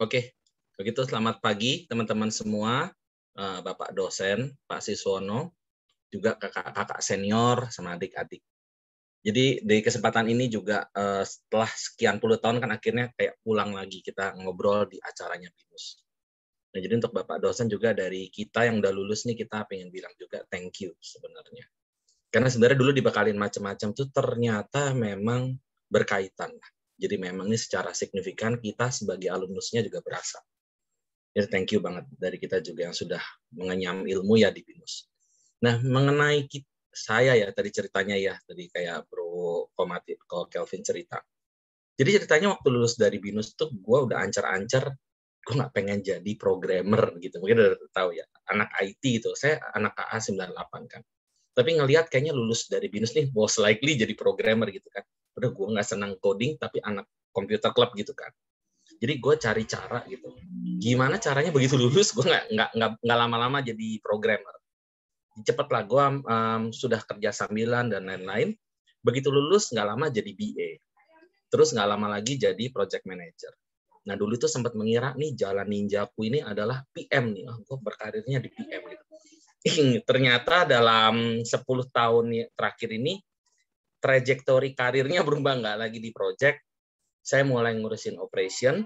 Oke, begitu selamat pagi teman-teman semua, eh, Bapak dosen, Pak Siswono, juga kakak-kakak senior sama adik-adik. Jadi di kesempatan ini juga eh, setelah sekian puluh tahun kan akhirnya kayak pulang lagi kita ngobrol di acaranya BIMUS. Nah, jadi untuk Bapak dosen juga dari kita yang udah lulus nih kita pengen bilang juga thank you sebenarnya. Karena sebenarnya dulu dibekalin macam-macam tuh ternyata memang berkaitan. Lah jadi memang ini secara signifikan kita sebagai alumnusnya juga berasa. Jadi thank you banget dari kita juga yang sudah mengenyam ilmu ya di BINUS. Nah, mengenai kita, saya ya tadi ceritanya ya, tadi kayak Bro Komati, kalau Kelvin cerita. Jadi ceritanya waktu lulus dari BINUS tuh gue udah ancar-ancar gue nggak pengen jadi programmer gitu. Mungkin udah tahu ya, anak IT itu. Saya anak KA 98 kan. Tapi ngelihat kayaknya lulus dari BINUS nih most likely jadi programmer gitu kan udah gue nggak senang coding tapi anak komputer club gitu kan jadi gue cari cara gitu gimana caranya begitu lulus gue nggak nggak nggak lama-lama jadi programmer cepatlah gue um, sudah kerja sambilan dan lain-lain begitu lulus nggak lama jadi BA terus nggak lama lagi jadi project manager nah dulu tuh sempat mengira nih jalan ninjaku ini adalah PM nih oh, ah, gue berkarirnya di PM gitu ternyata dalam 10 tahun terakhir ini trajektori karirnya berubah nggak lagi di project. Saya mulai ngurusin operation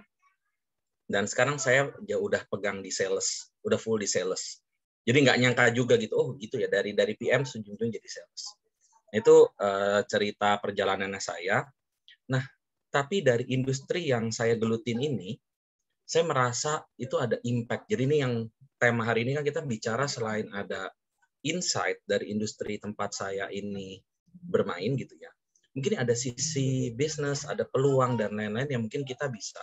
dan sekarang saya ya udah pegang di sales, udah full di sales. Jadi nggak nyangka juga gitu, oh gitu ya dari dari PM sejujurnya jadi sales. Itu uh, cerita perjalanannya saya. Nah, tapi dari industri yang saya gelutin ini, saya merasa itu ada impact. Jadi ini yang tema hari ini kan kita bicara selain ada insight dari industri tempat saya ini bermain gitu ya mungkin ada sisi bisnis ada peluang dan lain-lain yang mungkin kita bisa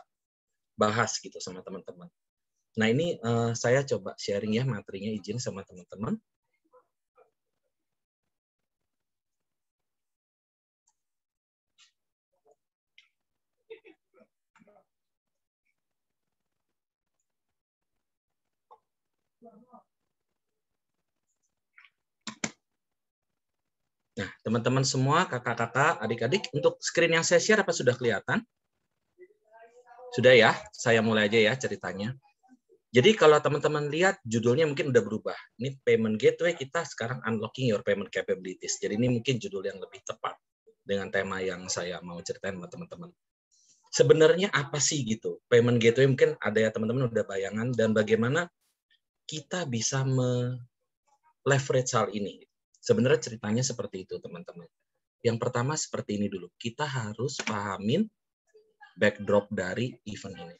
bahas gitu sama teman-teman nah ini uh, saya coba sharing ya materinya izin sama teman-teman Nah, teman-teman semua, kakak-kakak, adik-adik, untuk screen yang saya share apa sudah kelihatan? Sudah ya, saya mulai aja ya ceritanya. Jadi kalau teman-teman lihat judulnya mungkin udah berubah. Ini payment gateway kita sekarang unlocking your payment capabilities. Jadi ini mungkin judul yang lebih tepat dengan tema yang saya mau ceritain sama teman-teman. Sebenarnya apa sih gitu? Payment gateway mungkin ada ya teman-teman udah bayangan dan bagaimana kita bisa me leverage hal ini gitu. Sebenarnya ceritanya seperti itu, teman-teman. Yang pertama seperti ini dulu. Kita harus pahamin backdrop dari event ini.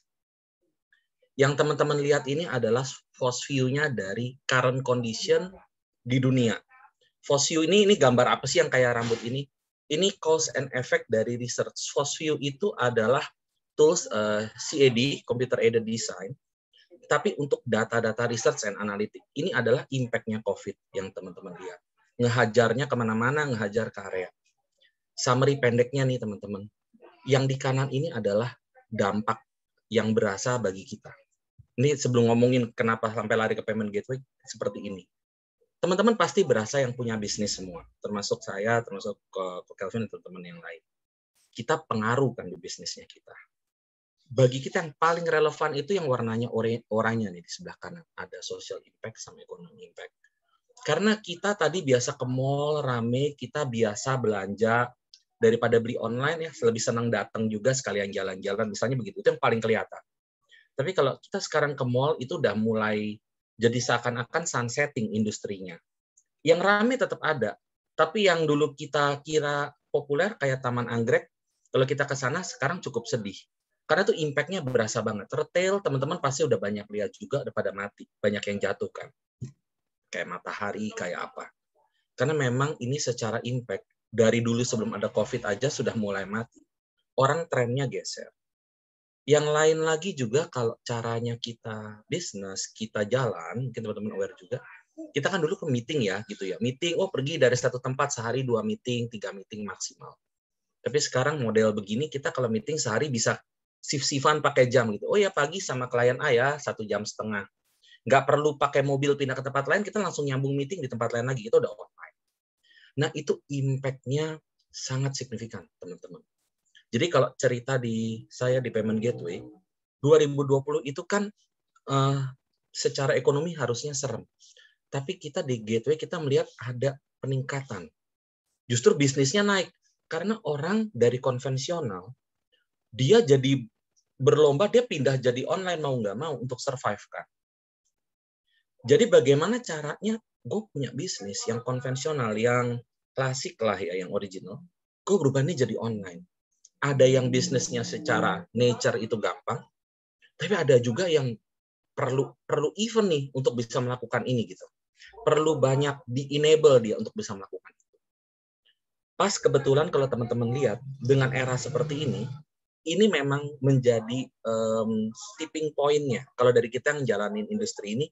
Yang teman-teman lihat ini adalah force view-nya dari current condition di dunia. Force view ini ini gambar apa sih yang kayak rambut ini? Ini cause and effect dari research. Force view itu adalah tools uh, eh, CAD, computer aided design, tapi untuk data-data research and analytics. Ini adalah impact-nya COVID yang teman-teman lihat ngehajarnya kemana-mana, ngehajar ke area. Summary pendeknya nih teman-teman. Yang di kanan ini adalah dampak yang berasa bagi kita. Ini sebelum ngomongin kenapa sampai lari ke payment gateway seperti ini. Teman-teman pasti berasa yang punya bisnis semua, termasuk saya, termasuk eh, ke Kelvin teman-teman yang lain. Kita pengaruh kan di bisnisnya kita. Bagi kita yang paling relevan itu yang warnanya oranye, oranye nih di sebelah kanan. Ada social impact sama economic impact karena kita tadi biasa ke mall rame, kita biasa belanja daripada beli online ya lebih senang datang juga sekalian jalan-jalan misalnya begitu itu yang paling kelihatan. Tapi kalau kita sekarang ke mall itu udah mulai jadi seakan-akan sunsetting industrinya. Yang rame tetap ada, tapi yang dulu kita kira populer kayak Taman Anggrek, kalau kita ke sana sekarang cukup sedih. Karena itu impact-nya berasa banget. Retail teman-teman pasti udah banyak lihat juga udah pada mati, banyak yang jatuh kan kayak matahari, kayak apa. Karena memang ini secara impact dari dulu sebelum ada COVID aja sudah mulai mati. Orang trennya geser. Yang lain lagi juga kalau caranya kita bisnis, kita jalan, mungkin teman-teman aware juga, kita kan dulu ke meeting ya gitu ya. Meeting, oh pergi dari satu tempat sehari dua meeting, tiga meeting maksimal. Tapi sekarang model begini kita kalau meeting sehari bisa sif-sifan pakai jam gitu. Oh ya pagi sama klien A ya satu jam setengah nggak perlu pakai mobil pindah ke tempat lain, kita langsung nyambung meeting di tempat lain lagi, itu udah online. Nah itu impact-nya sangat signifikan, teman-teman. Jadi kalau cerita di saya di Payment Gateway, 2020 itu kan uh, secara ekonomi harusnya serem. Tapi kita di gateway kita melihat ada peningkatan. Justru bisnisnya naik. Karena orang dari konvensional, dia jadi berlomba, dia pindah jadi online mau nggak mau untuk survive kan. Jadi bagaimana caranya gue punya bisnis yang konvensional, yang klasik lah ya, yang original, gue berubah nih jadi online. Ada yang bisnisnya secara nature itu gampang, tapi ada juga yang perlu perlu event nih untuk bisa melakukan ini gitu. Perlu banyak di enable dia untuk bisa melakukan itu. Pas kebetulan kalau teman-teman lihat dengan era seperti ini, ini memang menjadi um, mmm, tipping point-nya. kalau dari kita yang jalanin industri ini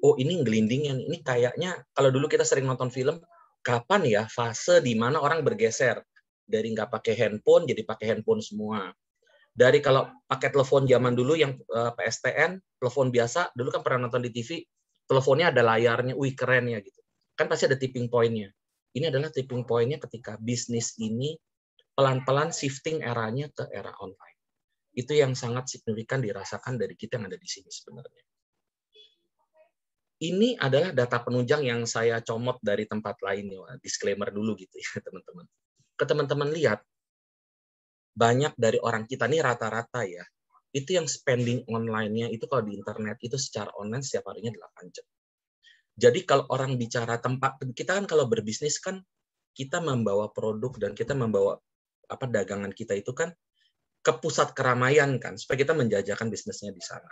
oh ini gelindingnya ini kayaknya kalau dulu kita sering nonton film, kapan ya fase di mana orang bergeser dari nggak pakai handphone jadi pakai handphone semua. Dari kalau pakai telepon zaman dulu yang uh, eh, PSTN, telepon biasa, dulu kan pernah nonton di TV, teleponnya ada layarnya, wih keren ya gitu. Kan pasti ada tipping pointnya. Ini adalah tipping pointnya ketika bisnis ini pelan-pelan shifting eranya ke era online. Itu yang sangat signifikan dirasakan dari kita yang ada di sini sebenarnya ini adalah data penunjang yang saya comot dari tempat lain. Disclaimer dulu gitu ya teman-teman. Ke teman-teman lihat, banyak dari orang kita nih rata-rata ya, itu yang spending online-nya itu kalau di internet itu secara online setiap harinya 8 jam. Jadi kalau orang bicara tempat kita kan kalau berbisnis kan kita membawa produk dan kita membawa apa dagangan kita itu kan ke pusat keramaian kan supaya kita menjajakan bisnisnya di sana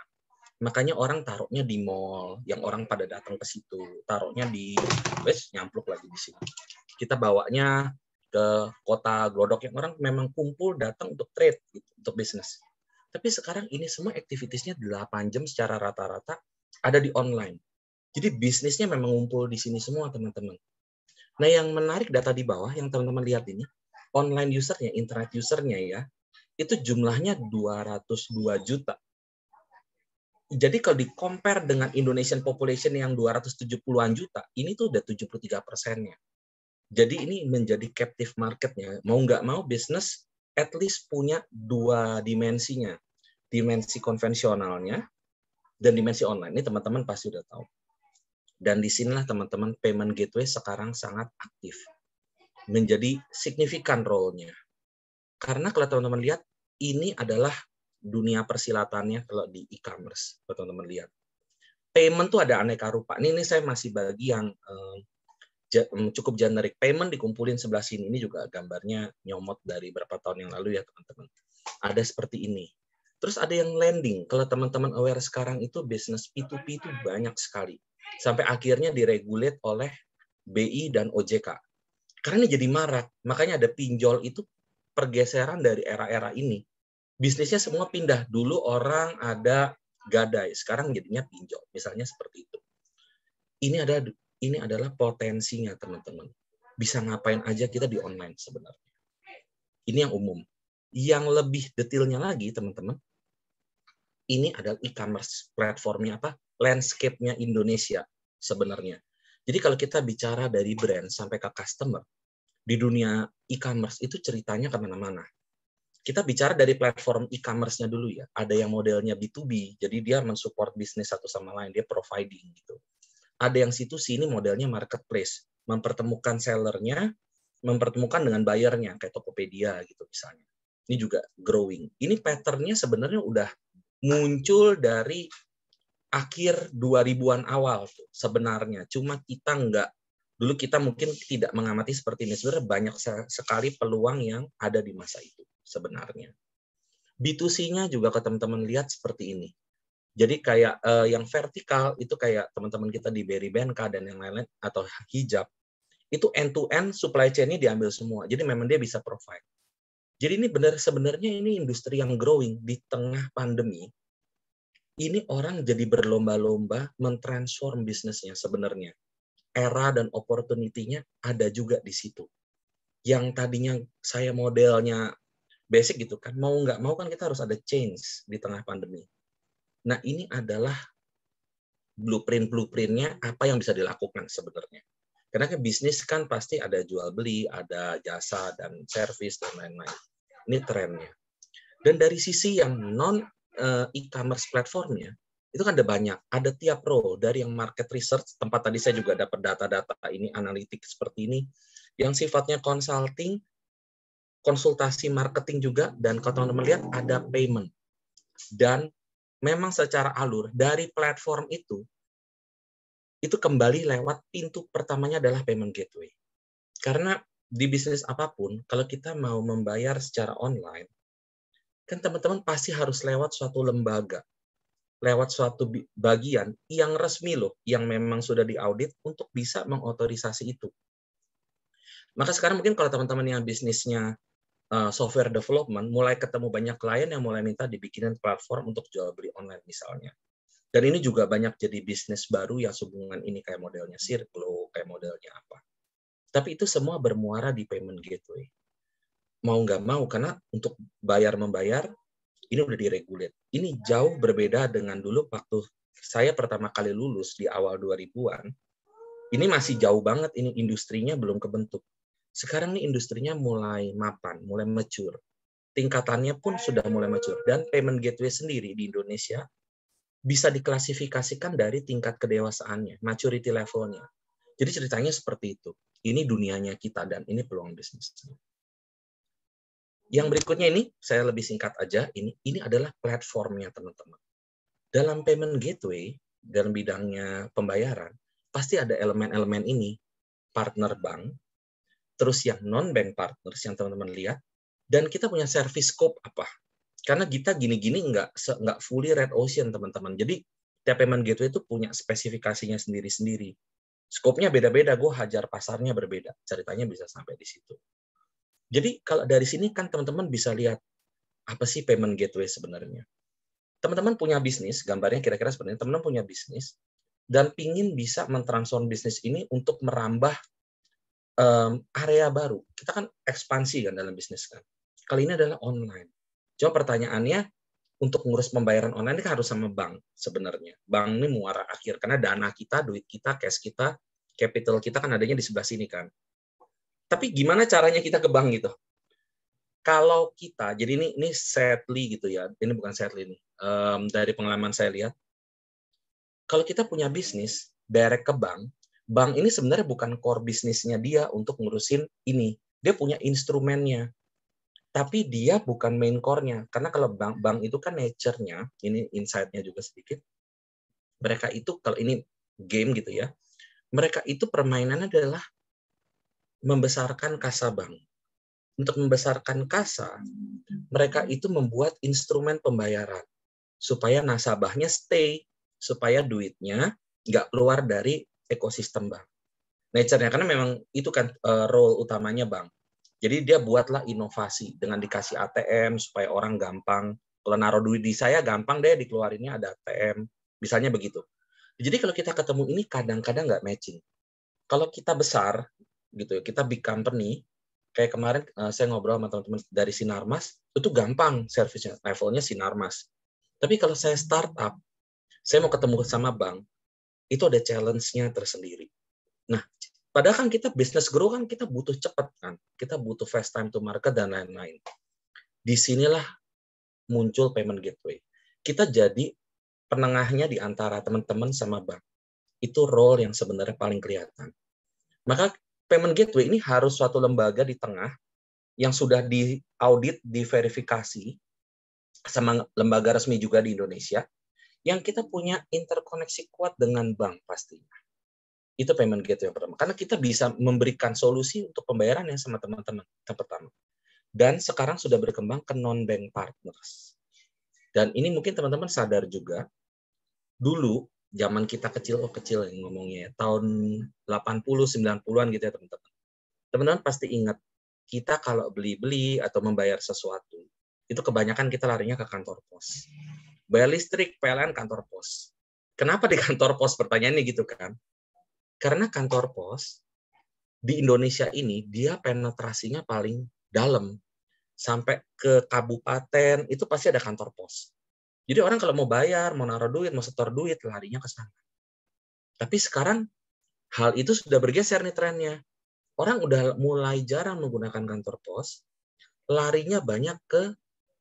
makanya orang taruhnya di mall yang orang pada datang ke situ taruhnya di wes nyampluk lagi di sini kita bawanya ke kota Glodok yang orang memang kumpul datang untuk trade gitu, untuk bisnis tapi sekarang ini semua aktivitasnya 8 jam secara rata-rata ada di online jadi bisnisnya memang ngumpul di sini semua teman-teman nah yang menarik data di bawah yang teman-teman lihat ini online usernya internet usernya ya itu jumlahnya 202 juta jadi kalau di compare dengan Indonesian population yang 270-an juta, ini tuh udah 73 persennya. Jadi ini menjadi captive marketnya. Mau nggak mau bisnis at least punya dua dimensinya. Dimensi konvensionalnya dan dimensi online. Ini teman-teman pasti udah tahu. Dan di sinilah teman-teman payment gateway sekarang sangat aktif. Menjadi signifikan role-nya. Karena kalau teman-teman lihat, ini adalah dunia persilatannya kalau di e-commerce, teman-teman lihat. Payment tuh ada aneka rupa. Ini, ini saya masih bagi yang eh, mm, cukup generik. Payment dikumpulin sebelah sini. Ini juga gambarnya nyomot dari berapa tahun yang lalu ya teman-teman. Ada seperti ini. Terus ada yang lending. Kalau teman-teman aware sekarang itu bisnis P2P itu banyak sekali. Sampai akhirnya diregulate oleh BI dan OJK. Karena ini jadi marak. Makanya ada pinjol itu pergeseran dari era-era ini bisnisnya semua pindah. Dulu orang ada gadai, sekarang jadinya pinjol. Misalnya seperti itu. Ini ada ini adalah potensinya teman-teman. Bisa ngapain aja kita di online sebenarnya. Ini yang umum. Yang lebih detailnya lagi teman-teman, ini adalah e-commerce platformnya apa? Landscape-nya Indonesia sebenarnya. Jadi kalau kita bicara dari brand sampai ke customer, di dunia e-commerce itu ceritanya kemana-mana kita bicara dari platform e-commerce-nya dulu ya. Ada yang modelnya B2B, jadi dia mensupport bisnis satu sama lain, dia providing gitu. Ada yang situ sini modelnya marketplace, mempertemukan sellernya, mempertemukan dengan bayarnya kayak Tokopedia gitu misalnya. Ini juga growing. Ini patternnya sebenarnya udah muncul dari akhir 2000-an awal tuh sebenarnya. Cuma kita nggak dulu kita mungkin tidak mengamati seperti ini. Sebenarnya banyak sekali peluang yang ada di masa itu sebenarnya. B2C-nya juga ke teman-teman lihat seperti ini. Jadi kayak eh, yang vertikal itu kayak teman-teman kita di Berry Benka dan yang lain-lain atau hijab itu end to end supply chain-nya diambil semua. Jadi memang dia bisa provide. Jadi ini benar sebenarnya ini industri yang growing di tengah pandemi. Ini orang jadi berlomba-lomba mentransform bisnisnya sebenarnya. Era dan opportunity-nya ada juga di situ. Yang tadinya saya modelnya basic gitu kan mau nggak mau kan kita harus ada change di tengah pandemi nah ini adalah blueprint blueprintnya apa yang bisa dilakukan sebenarnya karena kan bisnis kan pasti ada jual beli ada jasa dan service dan lain-lain ini trennya dan dari sisi yang non eh, e-commerce platformnya itu kan ada banyak ada tiap pro dari yang market research tempat tadi saya juga dapat data-data ini analitik seperti ini yang sifatnya consulting konsultasi marketing juga dan kalau teman-teman lihat ada payment. Dan memang secara alur dari platform itu itu kembali lewat pintu pertamanya adalah payment gateway. Karena di bisnis apapun kalau kita mau membayar secara online kan teman-teman pasti harus lewat suatu lembaga, lewat suatu bagian yang resmi loh, yang memang sudah diaudit untuk bisa mengotorisasi itu. Maka sekarang mungkin kalau teman-teman yang bisnisnya Eh, software development, mulai ketemu banyak klien yang mulai minta dibikinin platform untuk jual beli online misalnya. Dan ini juga banyak jadi bisnis baru yang hubungan ini kayak modelnya circle, kayak modelnya apa. Tapi itu semua bermuara di payment gateway. Mau nggak mau, karena untuk bayar-membayar, ini udah diregulit. Ini jauh berbeda dengan dulu waktu saya pertama kali lulus di awal 2000-an, ini masih jauh banget ini industrinya belum kebentuk. Sekarang nih industrinya mulai mapan, mulai mature. Tingkatannya pun sudah mulai mature. Dan payment gateway sendiri di Indonesia bisa diklasifikasikan dari tingkat kedewasaannya, maturity levelnya. Jadi ceritanya seperti itu. Ini dunianya kita dan ini peluang bisnis. Yang berikutnya ini saya lebih singkat aja. Ini ini adalah platformnya teman-teman. Dalam payment gateway dalam bidangnya pembayaran pasti ada elemen-elemen ini partner bank terus yang non-bank partners yang teman-teman lihat, dan kita punya service scope apa. Karena kita gini-gini nggak nggak fully red ocean, teman-teman. Jadi tiap payment gateway itu punya spesifikasinya sendiri-sendiri. Skopnya beda-beda, gue hajar pasarnya berbeda. Ceritanya bisa sampai di situ. Jadi kalau dari sini kan teman-teman bisa lihat apa sih payment gateway sebenarnya. Teman-teman punya bisnis, gambarnya kira-kira sebenarnya teman-teman punya bisnis, dan pingin bisa mentransform bisnis ini untuk merambah um, area baru. Kita kan ekspansi kan dalam bisnis kan. Kali ini adalah online. Cuma pertanyaannya untuk ngurus pembayaran online ini kan harus sama bank sebenarnya. Bank ini muara akhir karena dana kita, duit kita, cash kita, capital kita kan adanya di sebelah sini kan. Tapi gimana caranya kita ke bank gitu? Kalau kita, jadi ini ini sadly gitu ya, ini bukan sadly ini Um, dari pengalaman saya lihat, kalau kita punya bisnis direct ke bank, bank ini sebenarnya bukan core bisnisnya dia untuk ngurusin ini. Dia punya instrumennya, tapi dia bukan main core-nya. Karena kalau bank, bank itu kan nature-nya, ini insight-nya juga sedikit, mereka itu kalau ini game gitu ya, mereka itu permainannya adalah membesarkan kasa bank. Untuk membesarkan kasa, mereka itu membuat instrumen pembayaran supaya nasabahnya stay, supaya duitnya nggak keluar dari ekosistem bang Nature-nya karena memang itu kan uh, role utamanya bang Jadi dia buatlah inovasi dengan dikasih ATM supaya orang gampang kalau naruh duit di saya gampang deh dikeluarinnya ada ATM, misalnya begitu. Jadi kalau kita ketemu ini kadang-kadang nggak matching. Kalau kita besar gitu, ya, kita big company, kayak kemarin uh, saya ngobrol sama teman-teman dari Sinarmas, itu gampang servisnya, levelnya Sinarmas. Tapi kalau saya startup, saya mau ketemu sama bank, itu ada challenge-nya tersendiri. Nah, padahal kan kita bisnis grow kan kita butuh cepat kan, kita butuh fast time to market dan lain-lain. Disinilah muncul payment gateway. Kita jadi penengahnya di antara teman-teman sama bank. Itu role yang sebenarnya paling kelihatan. Maka payment gateway ini harus suatu lembaga di tengah yang sudah diaudit, diverifikasi sama lembaga resmi juga di Indonesia, yang kita punya interkoneksi kuat dengan bank pastinya. Itu payment gateway yang pertama. Karena kita bisa memberikan solusi untuk pembayaran yang sama teman-teman. Yang pertama. Dan sekarang sudah berkembang ke non-bank partners. Dan ini mungkin teman-teman sadar juga, dulu zaman kita kecil, oh kecil yang ngomongnya, tahun 80-90-an gitu ya teman-teman. Teman-teman pasti ingat, kita kalau beli-beli atau membayar sesuatu, itu kebanyakan kita larinya ke kantor pos bayar listrik, PLN, kantor pos. Kenapa di kantor pos pertanyaannya gitu kan? Karena kantor pos di Indonesia ini dia penetrasinya paling dalam sampai ke kabupaten itu pasti ada kantor pos. Jadi orang kalau mau bayar, mau naruh duit, mau setor duit, larinya ke sana. Tapi sekarang hal itu sudah bergeser nih trennya. Orang udah mulai jarang menggunakan kantor pos, larinya banyak ke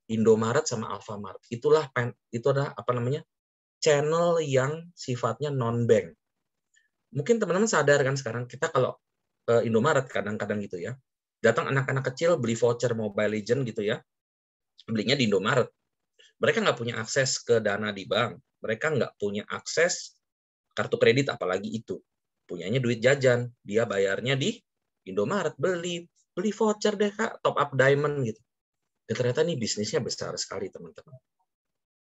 Indomaret sama Alfamart. Itulah pen, itu adalah apa namanya? channel yang sifatnya non bank. Mungkin teman-teman sadar kan sekarang kita kalau ke eh, Indomaret kadang-kadang gitu ya. Datang anak-anak kecil beli voucher Mobile Legend gitu ya. Belinya di Indomaret. Mereka nggak punya akses ke dana di bank. Mereka nggak punya akses kartu kredit apalagi itu. Punyanya duit jajan. Dia bayarnya di Indomaret. Beli. Beli voucher deh kak. Top up diamond gitu. Dan ya, ternyata ini bisnisnya besar sekali, teman-teman.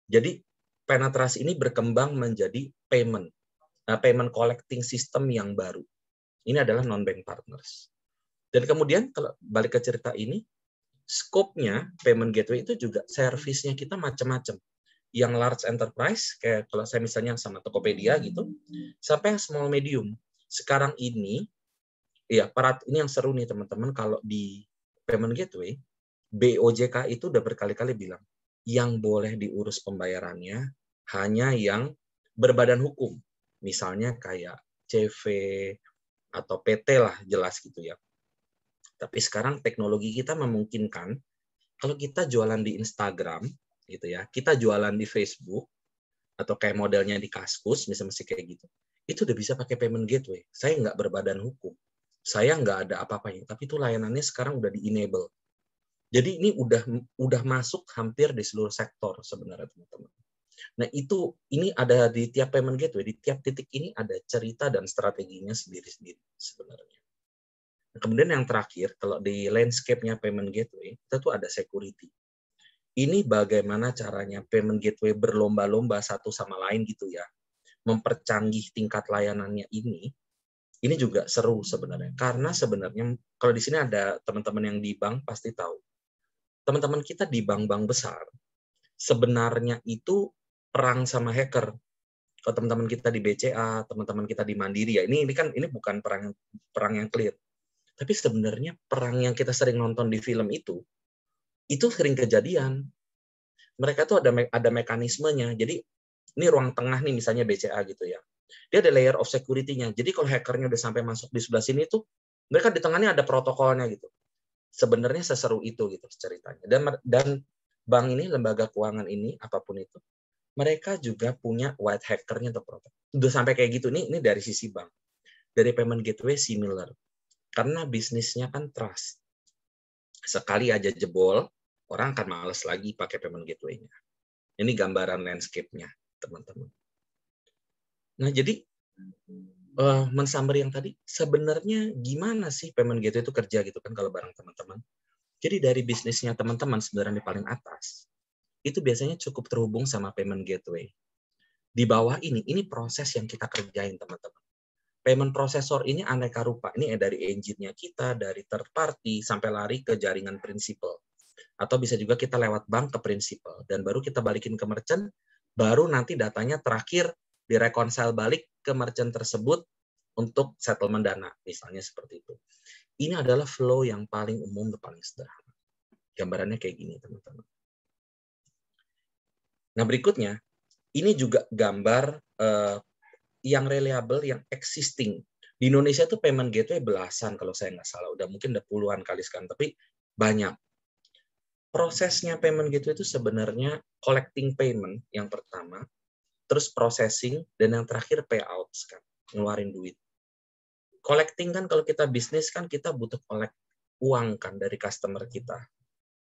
Jadi penetrasi ini berkembang menjadi payment, uh, payment collecting system yang baru. Ini adalah non-bank partners. Dan kemudian kalau balik ke cerita ini, scope nya payment gateway itu juga servisnya kita macam-macam. Yang large enterprise, kayak kalau saya misalnya sama Tokopedia gitu, sampai yang small medium. Sekarang ini, ya parat ini yang seru nih teman-teman, kalau di payment gateway, BOJK itu udah berkali-kali bilang, yang boleh diurus pembayarannya hanya yang berbadan hukum. Misalnya kayak CV atau PT lah jelas gitu ya. Tapi sekarang teknologi kita memungkinkan kalau kita jualan di Instagram gitu ya, kita jualan di Facebook atau kayak modelnya di Kaskus misalnya masih kayak gitu. Itu udah bisa pakai payment gateway. Saya nggak berbadan hukum. Saya nggak ada apa-apanya, tapi itu layanannya sekarang udah di-enable jadi ini udah udah masuk hampir di seluruh sektor sebenarnya teman-teman. Nah itu ini ada di tiap payment gateway di tiap titik ini ada cerita dan strateginya sendiri-sendiri sebenarnya. Nah, kemudian yang terakhir kalau di landscape-nya payment gateway itu tuh ada security. Ini bagaimana caranya payment gateway berlomba-lomba satu sama lain gitu ya, mempercanggih tingkat layanannya ini ini juga seru sebenarnya karena sebenarnya kalau di sini ada teman-teman yang di bank pasti tahu teman-teman kita di bank-bank besar sebenarnya itu perang sama hacker. Kalau teman-teman kita di BCA, teman-teman kita di Mandiri ya ini ini kan ini bukan perang perang yang clear. Tapi sebenarnya perang yang kita sering nonton di film itu itu sering kejadian. Mereka tuh ada ada mekanismenya. Jadi ini ruang tengah nih misalnya BCA gitu ya. Dia ada layer of security-nya. Jadi kalau hackernya udah sampai masuk di sebelah sini tuh mereka di tengahnya ada protokolnya gitu sebenarnya seseru itu gitu ceritanya. Dan dan bank ini, lembaga keuangan ini, apapun itu, mereka juga punya white hackernya untuk produk. Udah sampai kayak gitu nih, ini dari sisi bank. Dari payment gateway similar. Karena bisnisnya kan trust. Sekali aja jebol, orang akan males lagi pakai payment gateway-nya. Ini gambaran landscape-nya, teman-teman. Nah, jadi uh, eh, mensamber yang tadi, sebenarnya gimana sih payment gateway itu kerja gitu kan kalau barang teman-teman. Jadi dari bisnisnya teman-teman sebenarnya di paling atas, itu biasanya cukup terhubung sama payment gateway. Di bawah ini, ini proses yang kita kerjain teman-teman. Payment processor ini aneka rupa. Ini eh, dari engine-nya kita, dari third party, sampai lari ke jaringan prinsipal. Atau bisa juga kita lewat bank ke prinsipal. Dan baru kita balikin ke merchant, baru nanti datanya terakhir direkonsil balik ke merchant tersebut untuk settlement dana, misalnya seperti itu. Ini adalah flow yang paling umum dan paling sederhana. Gambarannya kayak gini, teman-teman. Nah, berikutnya, ini juga gambar uh, yang reliable, yang existing. Di Indonesia itu payment gateway belasan kalau saya nggak salah, udah mungkin udah puluhan kali sekarang, tapi banyak. Prosesnya payment gateway itu sebenarnya collecting payment yang pertama, terus processing, dan yang terakhir payout kan, ngeluarin duit. Collecting kan kalau kita bisnis kan kita butuh collect uang kan dari customer kita.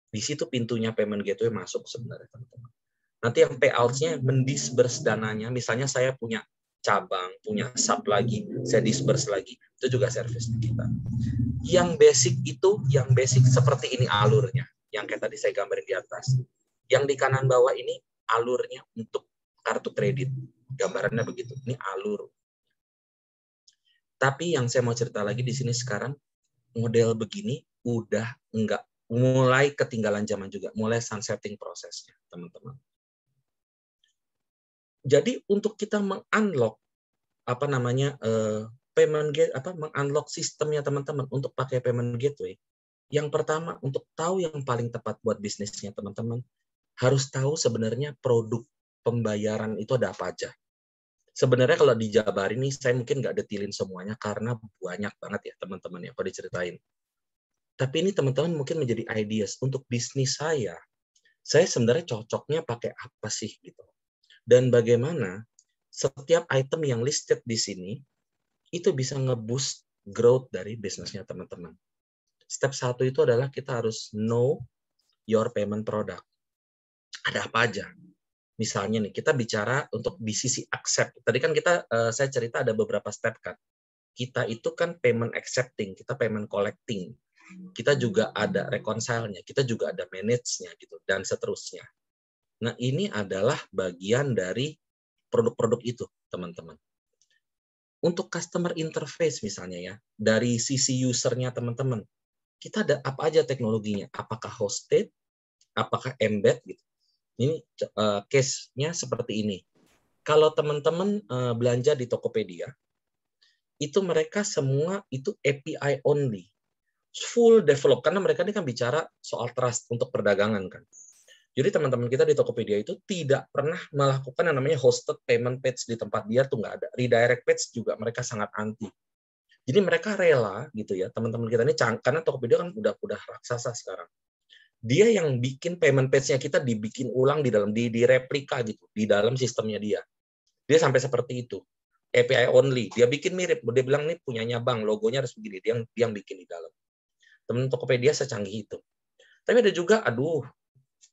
Di situ pintunya payment gateway masuk sebenarnya teman-teman. Nanti yang payoutsnya nya mendisburse dananya, misalnya saya punya cabang, punya sub lagi, saya disburse lagi. Itu juga service kita. Yang basic itu, yang basic seperti ini alurnya, yang kayak tadi saya gambarin di atas. Yang di kanan bawah ini alurnya untuk kartu kredit. Gambarannya begitu. Ini alur. Tapi yang saya mau cerita lagi di sini sekarang model begini udah enggak mulai ketinggalan zaman juga, mulai sunsetting prosesnya, teman-teman. Jadi untuk kita mengunlock apa namanya uh, payment gate apa mengunlock sistemnya teman-teman untuk pakai payment gateway, yang pertama untuk tahu yang paling tepat buat bisnisnya teman-teman harus tahu sebenarnya produk pembayaran itu ada apa aja. Sebenarnya kalau di Jabar ini saya mungkin nggak detilin semuanya karena banyak banget ya teman-teman ya kalau diceritain. Tapi ini teman-teman mungkin menjadi ideas untuk bisnis saya. Saya sebenarnya cocoknya pakai apa sih gitu. Dan bagaimana setiap item yang listed di sini itu bisa ngeboost growth dari bisnisnya teman-teman. Step satu itu adalah kita harus know your payment product. Ada apa aja? Misalnya nih, kita bicara untuk di sisi accept. Tadi kan kita, uh, saya cerita ada beberapa step kan. Kita itu kan payment accepting, kita payment collecting. Kita juga ada reconcile-nya, kita juga ada manage-nya gitu, dan seterusnya. Nah, ini adalah bagian dari produk-produk itu, teman-teman. Untuk customer interface misalnya ya, dari sisi usernya teman-teman, kita ada apa aja teknologinya? Apakah hosted? Apakah embed? Gitu. Ini uh, case-nya seperti ini. Kalau teman-teman uh, belanja di Tokopedia, itu mereka semua itu API only. Full develop. Karena mereka ini kan bicara soal trust untuk perdagangan kan. Jadi teman-teman kita di Tokopedia itu tidak pernah melakukan yang namanya hosted payment page di tempat dia tuh nggak ada. Redirect page juga mereka sangat anti. Jadi mereka rela gitu ya teman-teman kita ini karena Tokopedia kan udah udah raksasa sekarang dia yang bikin payment page-nya kita dibikin ulang di dalam di replika gitu di dalam sistemnya dia. Dia sampai seperti itu. API only. Dia bikin mirip. Dia bilang nih punyanya bank, logonya harus begini. Dia yang dia yang bikin di dalam. Teman Tokopedia secanggih itu. Tapi ada juga, aduh,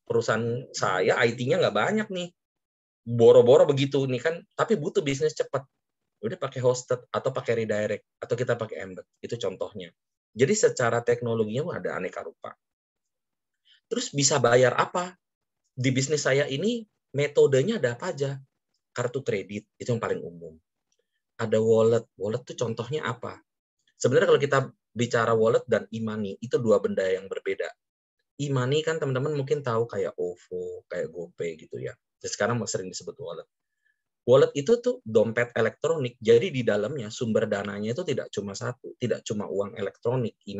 perusahaan saya IT-nya nggak banyak nih. Boro-boro begitu nih kan. Tapi butuh bisnis cepat. Udah pakai hosted atau pakai redirect atau kita pakai embed. Itu contohnya. Jadi secara teknologinya ada aneka rupa terus bisa bayar apa? Di bisnis saya ini metodenya ada apa aja? Kartu kredit itu yang paling umum. Ada wallet. Wallet tuh contohnya apa? Sebenarnya kalau kita bicara wallet dan e itu dua benda yang berbeda. e kan teman-teman mungkin tahu kayak OVO, kayak GoPay gitu ya. Dan sekarang sering disebut wallet. Wallet itu tuh dompet elektronik, jadi di dalamnya sumber dananya itu tidak cuma satu, tidak cuma uang elektronik, e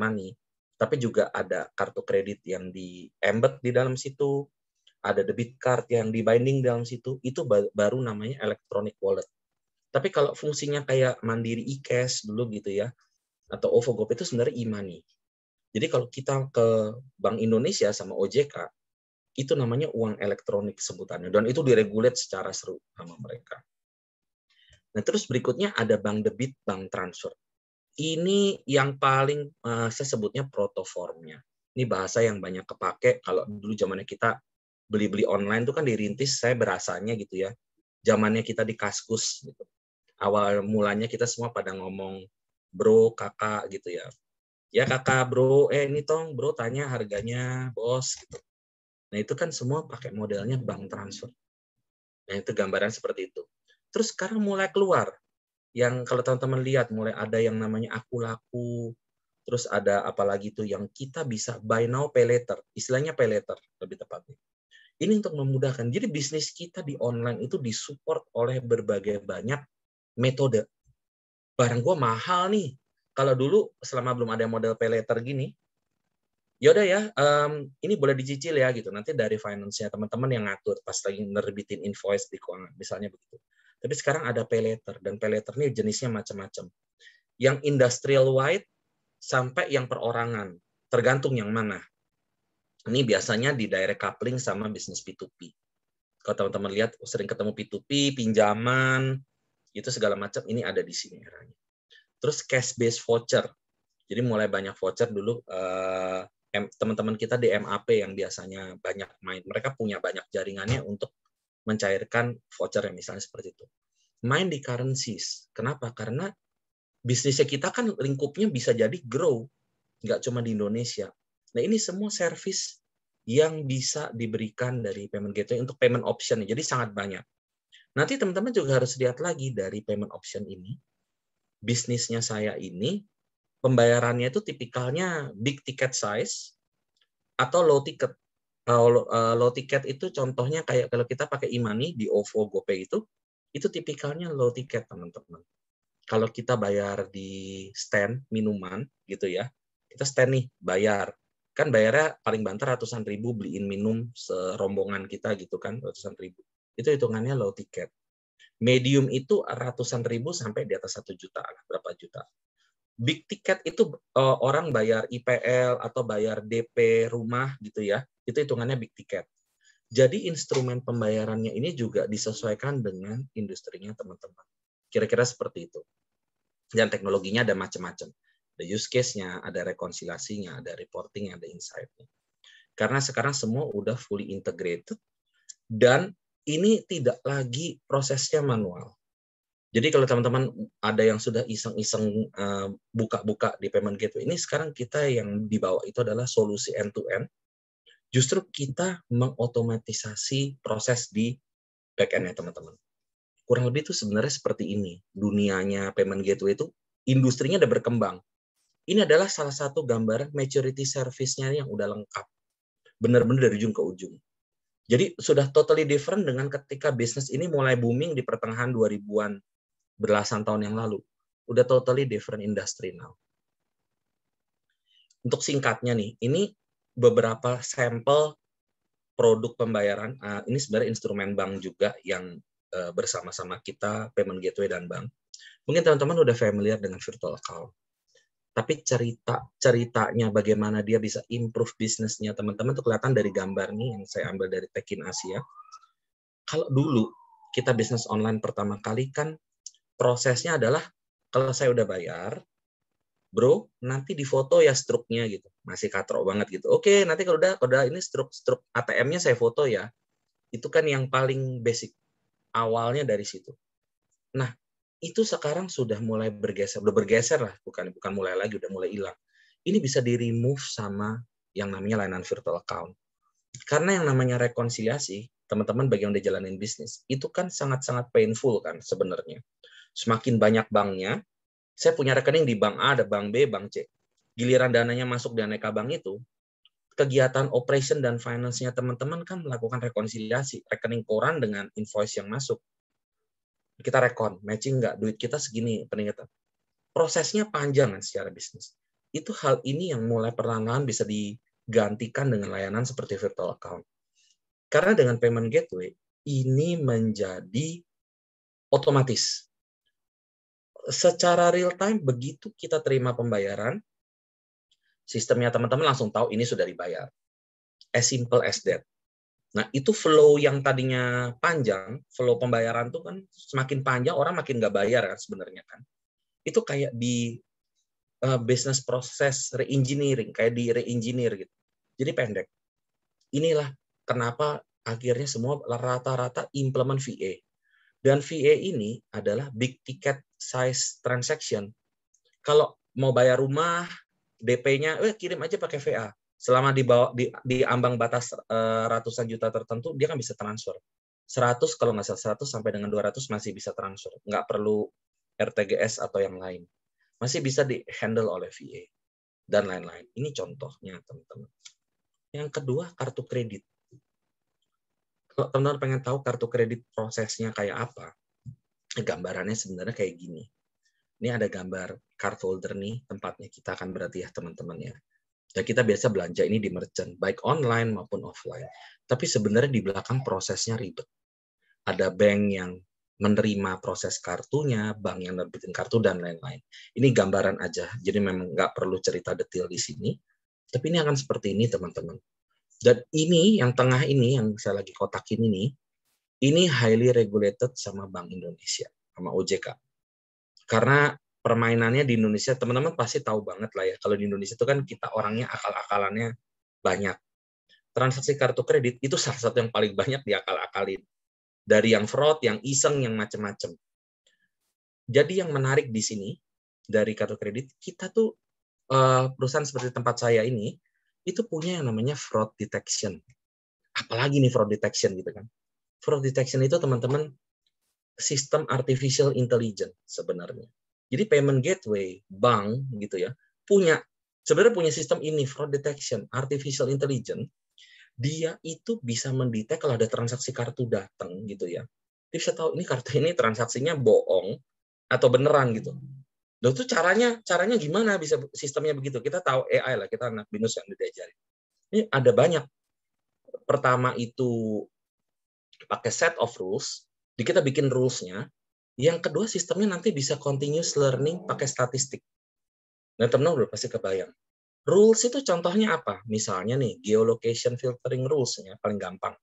tapi juga ada kartu kredit yang di embed di dalam situ, ada debit card yang di binding dalam situ, itu baru namanya electronic wallet. Tapi kalau fungsinya kayak Mandiri e-cash dulu gitu ya, atau OVO GoPay itu sebenarnya e-money. Jadi kalau kita ke Bank Indonesia sama OJK, itu namanya uang elektronik sebutannya. Dan itu diregulat secara seru sama mereka. Nah terus berikutnya ada bank debit, bank transfer ini yang paling uh, saya sebutnya protoformnya. Ini bahasa yang banyak kepake kalau dulu zamannya kita beli-beli online itu kan dirintis saya berasanya gitu ya. Zamannya kita di Kaskus gitu. Awal mulanya kita semua pada ngomong bro, kakak gitu ya. Ya kakak, bro, eh ini tong, bro tanya harganya, bos gitu. Nah, itu kan semua pakai modelnya bank transfer. Nah, itu gambaran seperti itu. Terus sekarang mulai keluar yang kalau teman-teman lihat mulai ada yang namanya aku laku, terus ada apalagi tuh yang kita bisa buy now pay later, istilahnya pay later lebih tepatnya. Ini untuk memudahkan. Jadi bisnis kita di online itu disupport oleh berbagai banyak metode. Barang gua mahal nih. Kalau dulu selama belum ada model pay later gini, yaudah ya, um, ini boleh dicicil ya gitu. Nanti dari finance-nya teman-teman yang ngatur pas lagi nerbitin invoice di keuangan, misalnya begitu. Tapi sekarang ada pay letter dan pay letter ini jenisnya macam-macam. Yang industrial wide sampai yang perorangan, tergantung yang mana. Ini biasanya di direct coupling sama bisnis P2P. Kalau teman-teman lihat sering ketemu P2P, pinjaman, itu segala macam ini ada di sini eranya. Terus cash based voucher. Jadi mulai banyak voucher dulu eh, teman-teman kita di MAP yang biasanya banyak main. Mereka punya banyak jaringannya untuk mencairkan voucher yang misalnya seperti itu. Main di currencies. Kenapa? Karena bisnisnya kita kan lingkupnya bisa jadi grow, nggak cuma di Indonesia. Nah ini semua service yang bisa diberikan dari payment gateway untuk payment option. Jadi sangat banyak. Nanti teman-teman juga harus lihat lagi dari payment option ini. Bisnisnya saya ini, pembayarannya itu tipikalnya big ticket size atau low ticket kalau uh, eh, eh, low ticket itu contohnya kayak kalau kita pakai e di OVO GoPay itu itu tipikalnya low ticket teman-teman. Kalau kita bayar di stand minuman gitu ya, kita stand nih bayar kan bayarnya paling banter ratusan ribu beliin minum serombongan kita gitu kan ratusan ribu itu hitungannya low ticket medium itu ratusan ribu sampai di atas satu juta lah berapa juta big ticket itu eh, orang bayar IPL atau bayar DP rumah gitu ya itu hitungannya big ticket. Jadi instrumen pembayarannya ini juga disesuaikan dengan industrinya teman-teman. Kira-kira seperti itu. Dan teknologinya ada macam-macam. Ada use case-nya, ada rekonsiliasinya, ada reporting, ada insight-nya. Karena sekarang semua udah fully integrated dan ini tidak lagi prosesnya manual. Jadi kalau teman-teman ada yang sudah iseng-iseng eh, buka-buka di payment gateway ini sekarang kita yang dibawa itu adalah solusi end to end justru kita mengotomatisasi proses di backend ya teman-teman. Kurang lebih itu sebenarnya seperti ini. Dunianya payment gateway itu industrinya udah berkembang. Ini adalah salah satu gambar maturity service-nya yang udah lengkap. Benar-benar dari ujung ke ujung. Jadi sudah totally different dengan ketika bisnis ini mulai booming di pertengahan 2000-an belasan tahun yang lalu. Udah totally different industry now. Untuk singkatnya nih, ini beberapa sampel produk pembayaran. Uh, ini sebenarnya instrumen bank juga yang uh, bersama-sama kita, payment gateway dan bank. Mungkin teman-teman udah familiar dengan virtual account. Tapi cerita ceritanya bagaimana dia bisa improve bisnisnya teman-teman tuh kelihatan dari gambar nih yang saya ambil dari Tekin Asia. Kalau dulu kita bisnis online pertama kali kan prosesnya adalah kalau saya udah bayar, bro nanti difoto ya struknya gitu masih katrok banget gitu. Oke, okay, nanti kalau udah kalau udah ini struk-struk ATM-nya saya foto ya. Itu kan yang paling basic. Awalnya dari situ. Nah, itu sekarang sudah mulai bergeser, udah bergeser lah, bukan bukan mulai lagi, udah mulai hilang. Ini bisa di remove sama yang namanya layanan virtual account. Karena yang namanya rekonsiliasi, teman-teman bagi yang udah jalanin bisnis, itu kan sangat-sangat painful kan sebenarnya. Semakin banyak banknya, saya punya rekening di bank A, ada bank B, bank C giliran dananya masuk di aneka bank itu, kegiatan operation dan finance-nya teman-teman kan melakukan rekonsiliasi rekening koran dengan invoice yang masuk. Kita rekon, matching nggak duit kita segini peningkatan. Prosesnya panjang kan secara bisnis. Itu hal ini yang mulai perlahan-lahan bisa digantikan dengan layanan seperti virtual account. Karena dengan payment gateway ini menjadi otomatis. Secara real time begitu kita terima pembayaran, sistemnya teman-teman langsung tahu ini sudah dibayar. As simple as that. Nah, itu flow yang tadinya panjang, flow pembayaran tuh kan semakin panjang, orang makin nggak bayar kan sebenarnya kan. Itu kayak di uh, business process reengineering, kayak di reengineer gitu. Jadi pendek. Inilah kenapa akhirnya semua rata-rata implement VA. Dan VA ini adalah big ticket size transaction. Kalau mau bayar rumah, DP-nya eh, kirim aja pakai VA. Selama di bawah di, di ambang batas eh, ratusan juta tertentu dia kan bisa transfer. 100 kalau nggak salah 100 sampai dengan 200 masih bisa transfer. Nggak perlu RTGS atau yang lain. Masih bisa di handle oleh VA dan lain-lain. Ini contohnya, teman-teman. Yang kedua, kartu kredit. Kalau teman-teman pengen tahu kartu kredit prosesnya kayak apa, gambarannya sebenarnya kayak gini. Ini ada gambar card holder nih tempatnya kita akan berarti ya teman-teman ya. Ya kita biasa belanja ini di merchant, baik online maupun offline. Tapi sebenarnya di belakang prosesnya ribet. Ada bank yang menerima proses kartunya, bank yang nerbitin kartu dan lain-lain. Ini gambaran aja, jadi memang nggak perlu cerita detail di sini. Tapi ini akan seperti ini teman-teman. Dan ini yang tengah ini yang saya lagi kotakin ini, ini highly regulated sama Bank Indonesia, sama OJK. Karena permainannya di Indonesia teman-teman pasti tahu banget lah ya kalau di Indonesia itu kan kita orangnya akal-akalannya banyak transaksi kartu kredit itu salah satu yang paling banyak diakal-akalin dari yang fraud yang iseng yang macem-macem jadi yang menarik di sini dari kartu kredit kita tuh eh, perusahaan seperti tempat saya ini itu punya yang namanya fraud detection apalagi nih fraud detection gitu kan fraud detection itu teman-teman sistem artificial intelligence sebenarnya jadi payment gateway, bank gitu ya, punya sebenarnya punya sistem ini fraud detection, artificial intelligence. Dia itu bisa mendetek kalau ada transaksi kartu datang gitu ya. Dia bisa tahu ini kartu ini transaksinya bohong atau beneran gitu. loh itu caranya caranya gimana bisa sistemnya begitu? Kita tahu AI lah, kita anak binus yang diajari. Ini ada banyak. Pertama itu pakai set of rules, di kita bikin rules-nya, yang kedua, sistemnya nanti bisa continuous learning pakai statistik. Nah, teman-teman udah pasti kebayang. Rules itu contohnya apa? Misalnya nih, geolocation filtering rules ya, paling gampang.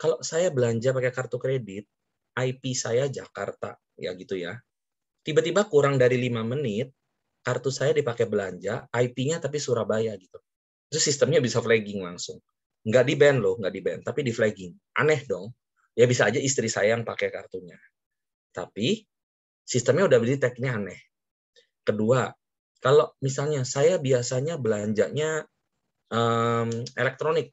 Kalau saya belanja pakai kartu kredit, IP saya Jakarta, ya gitu ya. Tiba-tiba kurang dari lima menit, kartu saya dipakai belanja, IP-nya tapi Surabaya gitu. Itu sistemnya bisa flagging langsung. Nggak di-ban loh, nggak di-ban, tapi di-flagging. Aneh dong. Ya bisa aja istri saya yang pakai kartunya tapi sistemnya udah beli tekniknya aneh. Kedua, kalau misalnya saya biasanya belanjanya um, elektronik,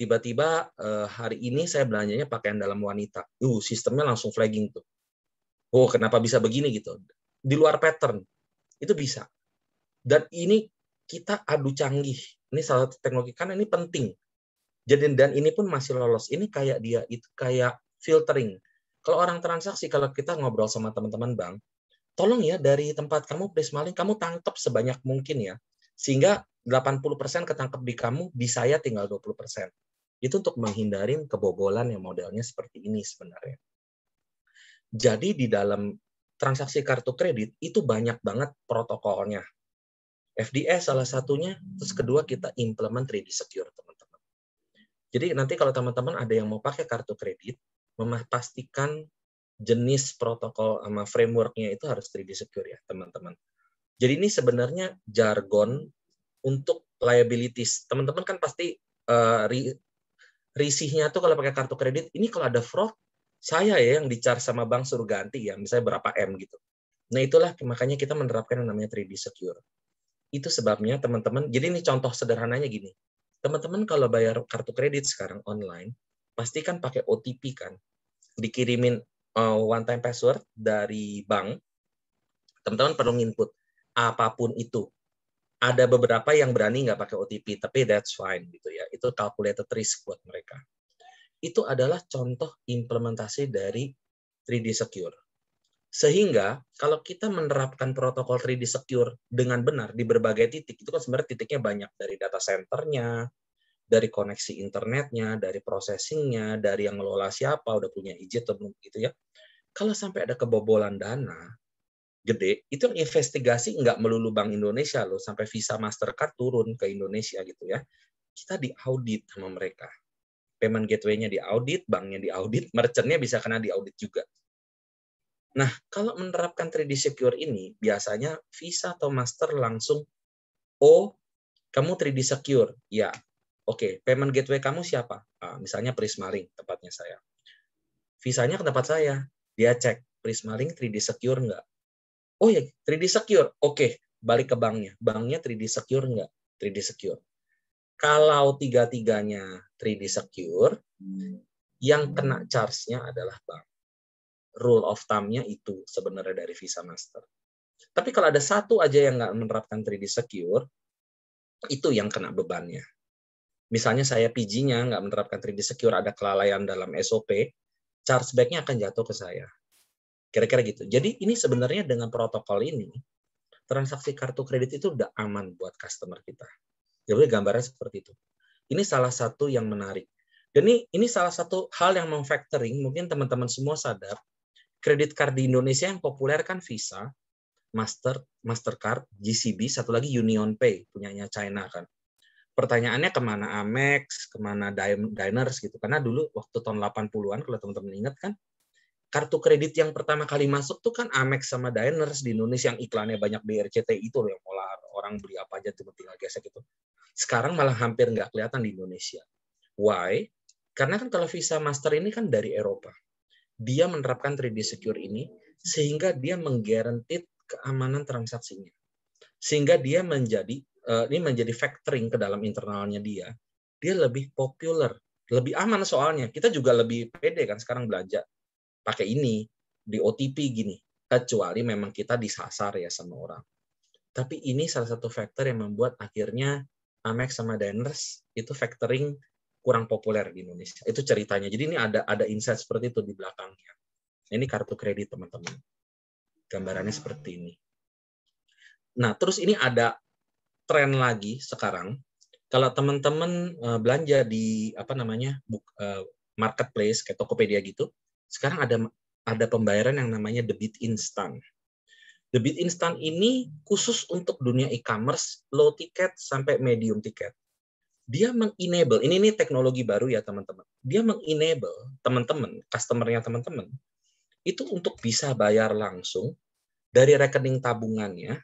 tiba-tiba uh, hari ini saya belanjanya pakaian dalam wanita, uh sistemnya langsung flagging tuh. Oh kenapa bisa begini gitu? Di luar pattern itu bisa. Dan ini kita adu canggih. Ini salah satu teknologi karena ini penting. Jadi dan ini pun masih lolos. Ini kayak dia itu kayak filtering kalau orang transaksi, kalau kita ngobrol sama teman-teman bank, tolong ya dari tempat kamu please maling, kamu tangkap sebanyak mungkin ya. Sehingga 80% ketangkep di kamu, di saya tinggal 20%. Itu untuk menghindari kebobolan yang modelnya seperti ini sebenarnya. Jadi di dalam transaksi kartu kredit itu banyak banget protokolnya. FDS salah satunya, terus kedua kita implement 3D Secure, teman-teman. Jadi nanti kalau teman-teman ada yang mau pakai kartu kredit, memastikan jenis protokol sama frameworknya itu harus 3D secure ya teman-teman. Jadi ini sebenarnya jargon untuk liabilities. Teman-teman kan pasti uh, ri, risihnya tuh kalau pakai kartu kredit, ini kalau ada fraud, saya ya yang dicar sama bank suruh ganti ya, misalnya berapa M gitu. Nah itulah makanya kita menerapkan yang namanya 3D secure. Itu sebabnya teman-teman, jadi ini contoh sederhananya gini. Teman-teman kalau bayar kartu kredit sekarang online, pasti kan pakai OTP kan. Dikirimin uh, one time password dari bank. Teman-teman perlu input apapun itu. Ada beberapa yang berani nggak pakai OTP, tapi that's fine gitu ya. Itu calculated risk buat mereka. Itu adalah contoh implementasi dari 3D Secure. Sehingga kalau kita menerapkan protokol 3D Secure dengan benar di berbagai titik, itu kan sebenarnya titiknya banyak dari data centernya, dari koneksi internetnya, dari processingnya, dari yang ngelola siapa, udah punya izin atau belum gitu ya. Kalau sampai ada kebobolan dana gede, itu yang investigasi nggak melulu Bank Indonesia loh, sampai Visa Mastercard turun ke Indonesia gitu ya. Kita diaudit sama mereka. Payment gateway-nya diaudit, banknya diaudit, merchant-nya bisa kena diaudit juga. Nah, kalau menerapkan 3D Secure ini, biasanya Visa atau Master langsung, oh, kamu 3D Secure. Ya, Oke, okay, payment gateway kamu siapa? Nah, misalnya Prismaling, tempatnya saya. Visanya ke tempat saya. Dia cek, Prismaling 3D secure nggak? Oh ya, 3D secure. Oke, okay, balik ke banknya. Banknya 3D secure nggak? 3D secure. Kalau tiga-tiganya 3D secure, hmm. yang kena charge-nya adalah bank. Rule of thumb-nya itu sebenarnya dari Visa Master. Tapi kalau ada satu aja yang nggak menerapkan 3D secure, itu yang kena bebannya misalnya saya PG-nya nggak menerapkan 3D secure, ada kelalaian dalam SOP, chargeback-nya akan jatuh ke saya. Kira-kira gitu. Jadi ini sebenarnya dengan protokol ini, transaksi kartu kredit itu udah aman buat customer kita. Jadi ya gambarnya seperti itu. Ini salah satu yang menarik. Dan ini, ini salah satu hal yang memfactoring, mungkin teman-teman semua sadar, kredit card di Indonesia yang populer kan Visa, Master, Mastercard, GCB, satu lagi Union Pay, punyanya China kan pertanyaannya kemana Amex, kemana Diners gitu. Karena dulu waktu tahun 80-an kalau teman-teman ingat kan, kartu kredit yang pertama kali masuk tuh kan Amex sama Diners di Indonesia yang iklannya banyak BRCT itu loh yang olah orang beli apa aja cuma tinggal gesek itu. Sekarang malah hampir nggak kelihatan di Indonesia. Why? Karena kan kalau Visa Master ini kan dari Eropa. Dia menerapkan 3D Secure ini sehingga dia menggarantit keamanan transaksinya. Sehingga dia menjadi Eh, ini menjadi factoring ke dalam internalnya dia, dia lebih populer, lebih aman soalnya. Kita juga lebih pede kan sekarang belanja pakai ini di OTP gini, kecuali memang kita disasar ya sama orang. Tapi ini salah satu faktor yang membuat akhirnya Amex sama Diners itu factoring kurang populer di Indonesia. Itu ceritanya. Jadi ini ada ada insight seperti itu di belakangnya. Ini kartu kredit teman-teman. Gambarannya seperti ini. Nah, terus ini ada tren lagi sekarang kalau teman-teman eh, belanja di apa namanya eh, marketplace kayak Tokopedia gitu, sekarang ada ada pembayaran yang namanya debit instan. Debit instan ini khusus untuk dunia e-commerce low ticket sampai medium ticket. Dia mengenable, ini ini teknologi baru ya teman-teman. Dia mengenable teman-teman, customernya teman-teman itu untuk bisa bayar langsung dari rekening tabungannya,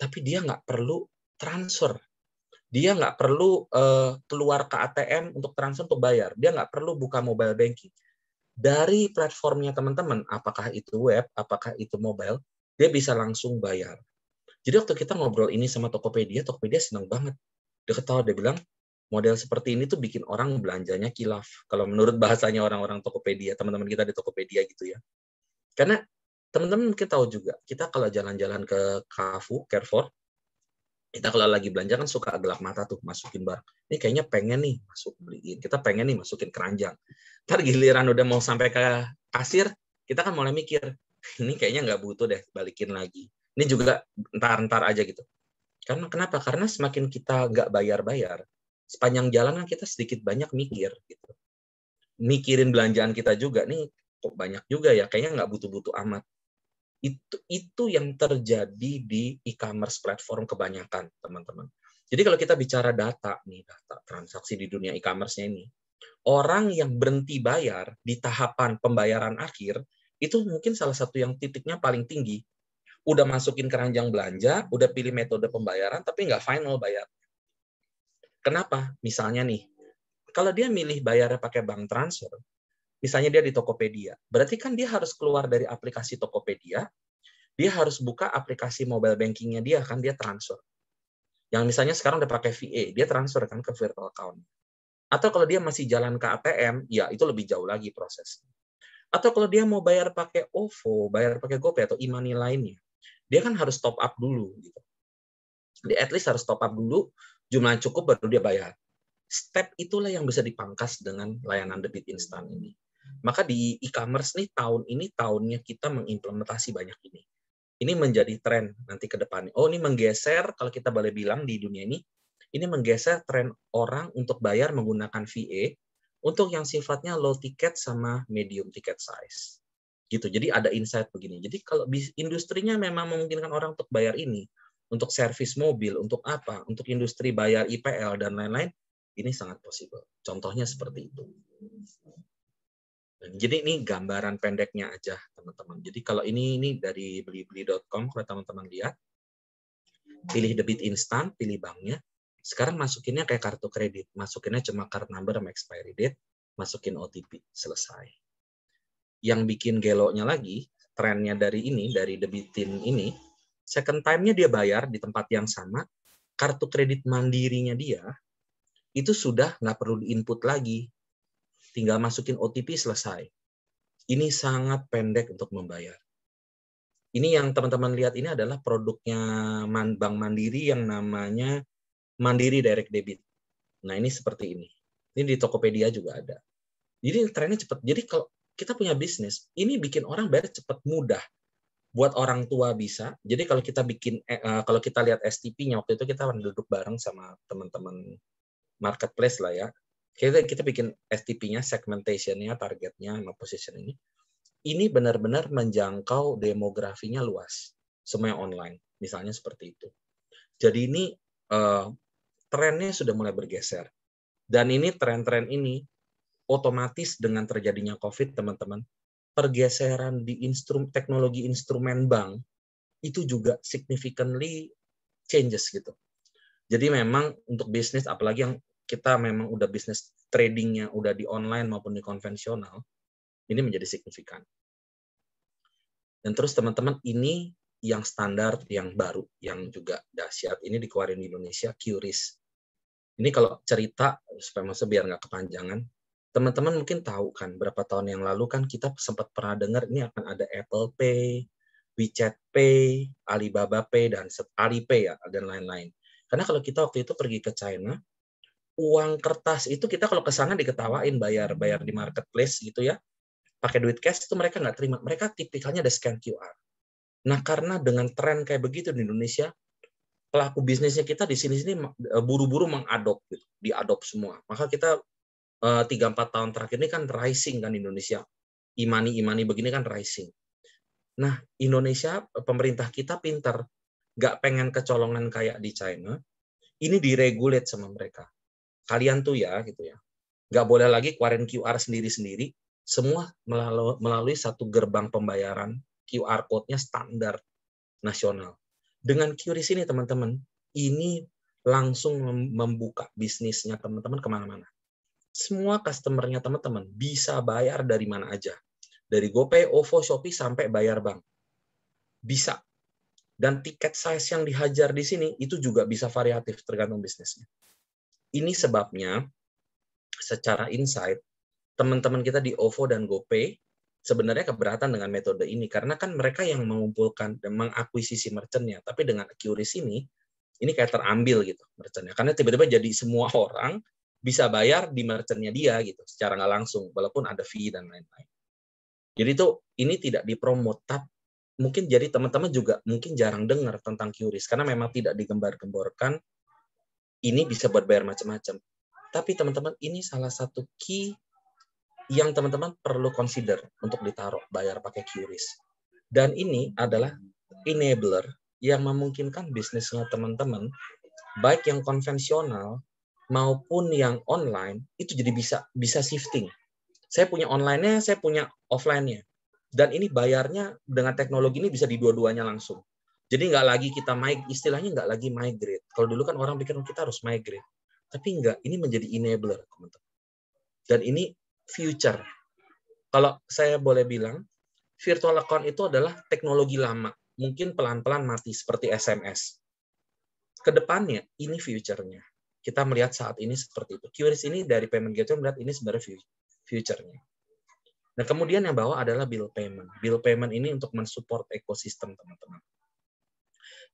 tapi dia nggak perlu transfer. Dia nggak perlu uh, keluar ke ATM untuk transfer untuk bayar. Dia nggak perlu buka mobile banking. Dari platformnya teman-teman, apakah itu web, apakah itu mobile, dia bisa langsung bayar. Jadi waktu kita ngobrol ini sama Tokopedia, Tokopedia senang banget. Dia ketawa, dia bilang, model seperti ini tuh bikin orang belanjanya kilaf. Kalau menurut bahasanya orang-orang Tokopedia, teman-teman kita di Tokopedia gitu ya. Karena teman-teman kita tahu juga, kita kalau jalan-jalan ke Kafu Carrefour, kita kalau lagi belanja kan suka gelap mata tuh masukin barang. Ini kayaknya pengen nih masuk beliin. Kita pengen nih masukin keranjang. Ntar giliran udah mau sampai ke kasir, kita kan mulai mikir, ini kayaknya nggak butuh deh balikin lagi. Ini juga ntar-ntar aja gitu. Karena kenapa? Karena semakin kita nggak bayar-bayar, sepanjang jalan kan kita sedikit banyak mikir gitu. Mikirin belanjaan kita juga nih kok banyak juga ya kayaknya nggak butuh-butuh amat. Itu itu yang terjadi di e-commerce platform kebanyakan, teman-teman. Jadi kalau kita bicara data nih, data transaksi di dunia e-commerce-nya ini, orang yang berhenti bayar di tahapan pembayaran akhir itu mungkin salah satu yang titiknya paling tinggi. Udah masukin keranjang belanja, udah pilih metode pembayaran, tapi nggak final bayar. Kenapa? Misalnya nih, kalau dia milih bayarnya pakai bank transfer, Misalnya dia di Tokopedia. Berarti kan dia harus keluar dari aplikasi Tokopedia, dia harus buka aplikasi mobile bankingnya dia, kan dia transfer. Yang misalnya sekarang udah pakai VA, dia transfer kan ke virtual account. Atau kalau dia masih jalan ke ATM, ya itu lebih jauh lagi prosesnya. Atau kalau dia mau bayar pakai OVO, bayar pakai GoPay atau e-money lainnya, dia kan harus top up dulu. Gitu. Dia at least harus top up dulu, jumlah cukup baru dia bayar. Step itulah yang bisa dipangkas dengan layanan debit instan ini. Maka di e-commerce nih tahun ini tahunnya kita mengimplementasi banyak ini. Ini menjadi tren nanti ke depannya. Oh, ini menggeser kalau kita boleh bilang di dunia ini, ini menggeser tren orang untuk bayar menggunakan VA untuk yang sifatnya low ticket sama medium ticket size. Gitu. Jadi ada insight begini. Jadi kalau industrinya memang memungkinkan orang untuk bayar ini, untuk servis mobil, untuk apa, untuk industri bayar IPL dan lain-lain, ini sangat possible. Contohnya seperti itu. Jadi ini gambaran pendeknya aja teman-teman. Jadi kalau ini ini dari belibeli.com kalau teman-teman lihat, pilih debit instan, pilih banknya. Sekarang masukinnya kayak kartu kredit, masukinnya cuma card number sama expiry date, masukin OTP, selesai. Yang bikin geloknya lagi, trennya dari ini, dari debitin ini, second time-nya dia bayar di tempat yang sama, kartu kredit mandirinya dia itu sudah nggak perlu diinput lagi tinggal masukin OTP selesai. Ini sangat pendek untuk membayar. Ini yang teman-teman lihat ini adalah produknya Bank Mandiri yang namanya Mandiri Direct Debit. Nah ini seperti ini. Ini di Tokopedia juga ada. Jadi trennya cepat. Jadi kalau kita punya bisnis, ini bikin orang bayar cepat mudah. Buat orang tua bisa. Jadi kalau kita bikin, eh, eh, kalau kita lihat STP-nya waktu itu kita duduk bareng sama teman-teman marketplace lah ya kita kita bikin STP-nya, segmentation-nya, targetnya, sama position ini. Ini benar-benar menjangkau demografinya luas, semuanya online, misalnya seperti itu. Jadi ini uh, trennya sudah mulai bergeser. Dan ini tren-tren ini otomatis dengan terjadinya COVID, teman-teman, pergeseran di instrum, teknologi instrumen bank itu juga significantly changes gitu. Jadi memang untuk bisnis apalagi yang kita memang udah bisnis tradingnya udah di online maupun di konvensional, ini menjadi signifikan. Dan terus teman-teman ini yang standar, yang baru, yang juga dahsyat. Ini dikeluarin di Indonesia, QRIS. Ini kalau cerita, supaya masa biar nggak kepanjangan, teman-teman mungkin tahu kan, berapa tahun yang lalu kan kita sempat pernah dengar ini akan ada Apple Pay, WeChat Pay, Alibaba Pay, dan Alipay ya, dan lain-lain. Karena kalau kita waktu itu pergi ke China, uang kertas itu kita kalau ke diketawain bayar bayar di marketplace gitu ya pakai duit cash itu mereka nggak terima mereka tipikalnya ada scan QR nah karena dengan tren kayak begitu di Indonesia pelaku bisnisnya kita di sini sini e, buru-buru mengadop gitu diadop semua maka kita e, tiga empat tahun terakhir ini kan rising kan Indonesia imani imani begini kan rising nah Indonesia e, pemerintah kita pinter nggak pengen kecolongan kayak di China ini diregulate sama mereka kalian tuh ya gitu ya nggak boleh lagi keluarin QR sendiri-sendiri semua melalui, melalui satu gerbang pembayaran QR code-nya standar nasional dengan QRIS ini teman-teman ini langsung membuka bisnisnya teman-teman kemana-mana semua customernya teman-teman bisa bayar dari mana aja dari GoPay, OVO, Shopee sampai bayar bank bisa dan tiket size yang dihajar di sini itu juga bisa variatif tergantung bisnisnya ini sebabnya secara insight teman-teman kita di OVO dan GoPay sebenarnya keberatan dengan metode ini karena kan mereka yang mengumpulkan dan mengakuisisi merchantnya tapi dengan accuracy ini ini kayak terambil gitu merchantnya karena tiba-tiba jadi semua orang bisa bayar di merchantnya dia gitu secara nggak langsung walaupun ada fee dan lain-lain jadi itu ini tidak dipromot tapi mungkin jadi teman-teman juga mungkin jarang dengar tentang QRIS karena memang tidak digembar-gemborkan ini bisa buat bayar macam-macam. Tapi teman-teman, ini salah satu key yang teman-teman perlu consider untuk ditaruh bayar pakai QRIS. Dan ini adalah enabler yang memungkinkan bisnisnya teman-teman, baik yang konvensional maupun yang online, itu jadi bisa bisa shifting. Saya punya online-nya, saya punya offline-nya. Dan ini bayarnya dengan teknologi ini bisa di dua-duanya langsung. Jadi nggak lagi kita istilahnya nggak lagi migrate. Kalau dulu kan orang pikir kita harus migrate, tapi nggak. Ini menjadi enabler, teman-teman. Dan ini future. Kalau saya boleh bilang, virtual account itu adalah teknologi lama. Mungkin pelan-pelan mati seperti SMS. Kedepannya, ini future-nya. Kita melihat saat ini seperti itu. QRIS ini dari payment gateway melihat ini sebenarnya future-nya. Nah, kemudian yang bawah adalah bill payment. Bill payment ini untuk mensupport ekosistem, teman-teman.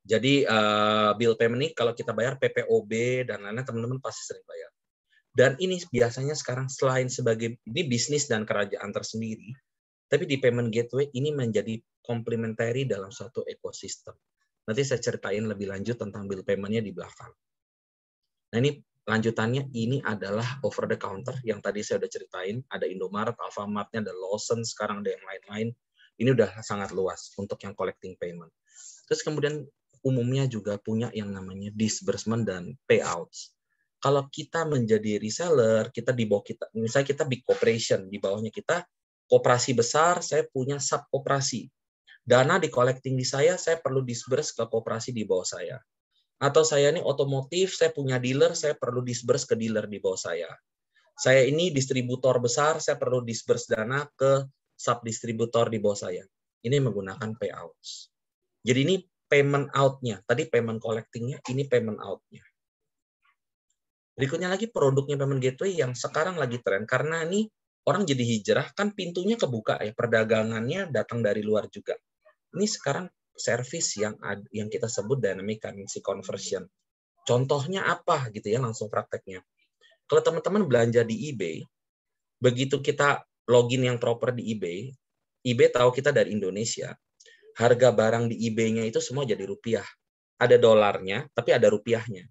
Jadi uh, bill payment ini kalau kita bayar PPOB dan lain-lain teman-teman pasti sering bayar. Dan ini biasanya sekarang selain sebagai ini bisnis dan kerajaan tersendiri, tapi di payment gateway ini menjadi complementary dalam suatu ekosistem. Nanti saya ceritain lebih lanjut tentang bill paymentnya di belakang. Nah ini lanjutannya ini adalah over the counter yang tadi saya udah ceritain. Ada Indomaret, Alfamartnya, ada Lawson, sekarang ada yang lain-lain. Ini udah sangat luas untuk yang collecting payment. Terus kemudian umumnya juga punya yang namanya disbursement dan payouts. Kalau kita menjadi reseller, kita di bawah kita, misalnya kita big corporation, di bawahnya kita kooperasi besar, saya punya sub kooperasi. Dana di collecting di saya, saya perlu disburse ke kooperasi di bawah saya. Atau saya ini otomotif, saya punya dealer, saya perlu disburse ke dealer di bawah saya. Saya ini distributor besar, saya perlu disburse dana ke sub distributor di bawah saya. Ini menggunakan payouts. Jadi ini payment out-nya. Tadi payment collecting-nya, ini payment out-nya. Berikutnya lagi produknya payment gateway yang sekarang lagi tren karena ini orang jadi hijrah kan pintunya kebuka ya perdagangannya datang dari luar juga. Ini sekarang service yang yang kita sebut dynamic currency conversion. Contohnya apa gitu ya langsung prakteknya. Kalau teman-teman belanja di eBay, begitu kita login yang proper di eBay, eBay tahu kita dari Indonesia, harga barang di eBay-nya itu semua jadi rupiah. Ada dolarnya, tapi ada rupiahnya.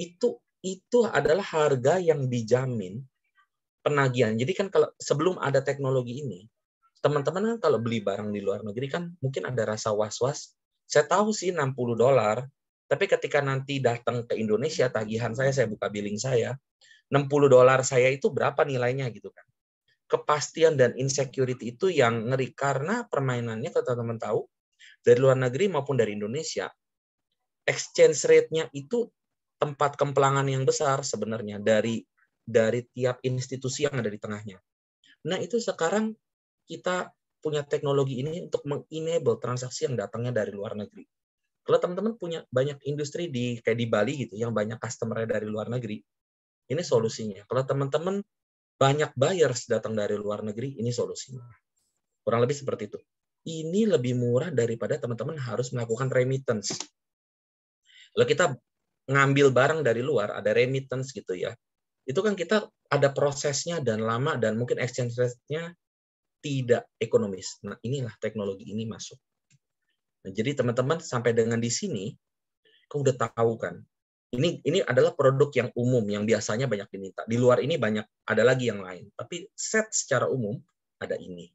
Itu itu adalah harga yang dijamin penagihan. Jadi kan kalau sebelum ada teknologi ini, teman-teman kan kalau beli barang di luar negeri kan mungkin ada rasa was-was. Saya tahu sih 60 dolar, tapi ketika nanti datang ke Indonesia tagihan saya, saya buka billing saya, 60 dolar saya itu berapa nilainya gitu kan kepastian dan insecurity itu yang ngeri karena permainannya kalau teman-teman tahu dari luar negeri maupun dari Indonesia exchange rate-nya itu tempat kempelangan yang besar sebenarnya dari dari tiap institusi yang ada di tengahnya. Nah, itu sekarang kita punya teknologi ini untuk mengenable transaksi yang datangnya dari luar negeri. Kalau teman-teman punya banyak industri di kayak di Bali gitu yang banyak customer nya dari luar negeri, ini solusinya. Kalau teman-teman banyak buyers datang dari luar negeri, ini solusinya. Kurang lebih seperti itu. Ini lebih murah daripada teman-teman harus melakukan remittance. Kalau kita ngambil barang dari luar, ada remittance gitu ya. Itu kan kita ada prosesnya dan lama dan mungkin exchange rate-nya tidak ekonomis. Nah, inilah teknologi ini masuk. Nah, jadi teman-teman sampai dengan di sini, kau udah tahu kan ini ini adalah produk yang umum yang biasanya banyak diminta. Di luar ini banyak ada lagi yang lain, tapi set secara umum ada ini.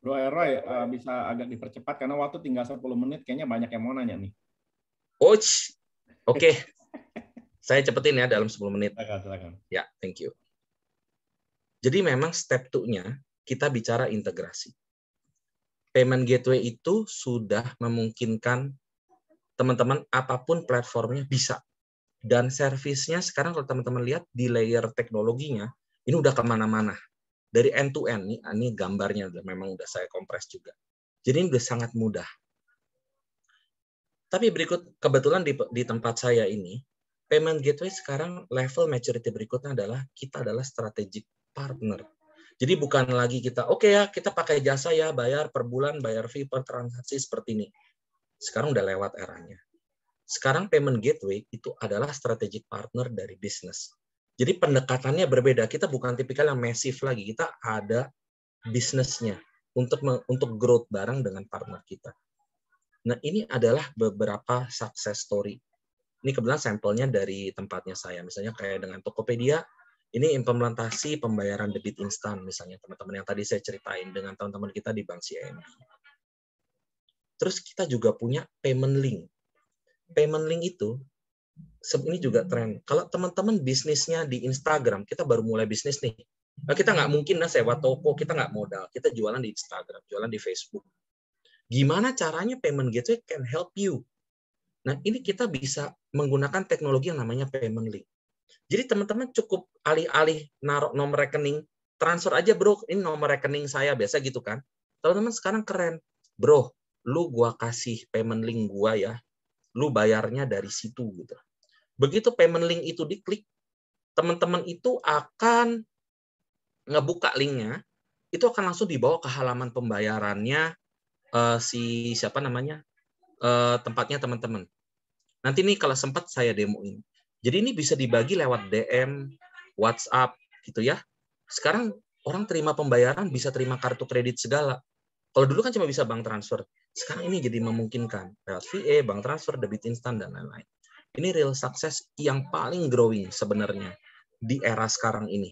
Bro eh, Roy eh, bisa agak dipercepat karena waktu tinggal 10 menit kayaknya banyak yang mau nanya nih. oke. Okay. Saya cepetin ya dalam 10 menit. Silakan, silakan. Ya, thank you. Jadi memang step 2-nya kita bicara integrasi. Payment gateway itu sudah memungkinkan teman-teman apapun platformnya bisa dan servisnya sekarang kalau teman-teman lihat di layer teknologinya ini udah kemana-mana dari end to end nih ah, ini gambarnya memang udah saya kompres juga jadi ini udah sangat mudah tapi berikut kebetulan di, di tempat saya ini payment gateway sekarang level maturity berikutnya adalah kita adalah strategic partner jadi bukan lagi kita oke okay ya kita pakai jasa ya bayar per bulan bayar fee per transaksi seperti ini sekarang udah lewat eranya sekarang payment gateway itu adalah strategic partner dari bisnis. Jadi pendekatannya berbeda. Kita bukan tipikal yang masif lagi. Kita ada bisnisnya untuk untuk growth barang dengan partner kita. Nah, ini adalah beberapa success story. Ini kebetulan sampelnya dari tempatnya saya. Misalnya kayak dengan Tokopedia, ini implementasi pembayaran debit instan misalnya teman-teman yang tadi saya ceritain dengan teman-teman kita di Bank CIMB. Terus kita juga punya payment link payment link itu ini juga tren. Kalau teman-teman bisnisnya di Instagram, kita baru mulai bisnis nih. Nah, kita nggak mungkin lah sewa toko, kita nggak modal, kita jualan di Instagram, jualan di Facebook. Gimana caranya payment gateway can help you? Nah, ini kita bisa menggunakan teknologi yang namanya payment link. Jadi teman-teman cukup alih-alih naruh nomor rekening, transfer aja bro, ini nomor rekening saya, biasa gitu kan. Teman-teman sekarang keren. Bro, lu gua kasih payment link gua ya, lu bayarnya dari situ gitu. Begitu payment link itu diklik, teman-teman itu akan ngebuka linknya, itu akan langsung dibawa ke halaman pembayarannya uh, si siapa namanya uh, tempatnya teman-teman. Nanti nih kalau sempat saya demoin. Jadi ini bisa dibagi lewat DM, WhatsApp gitu ya. Sekarang orang terima pembayaran bisa terima kartu kredit segala. Kalau dulu kan cuma bisa bank transfer, sekarang ini jadi memungkinkan lewat VA, bank transfer, debit instan dan lain-lain. Ini real success yang paling growing sebenarnya di era sekarang ini.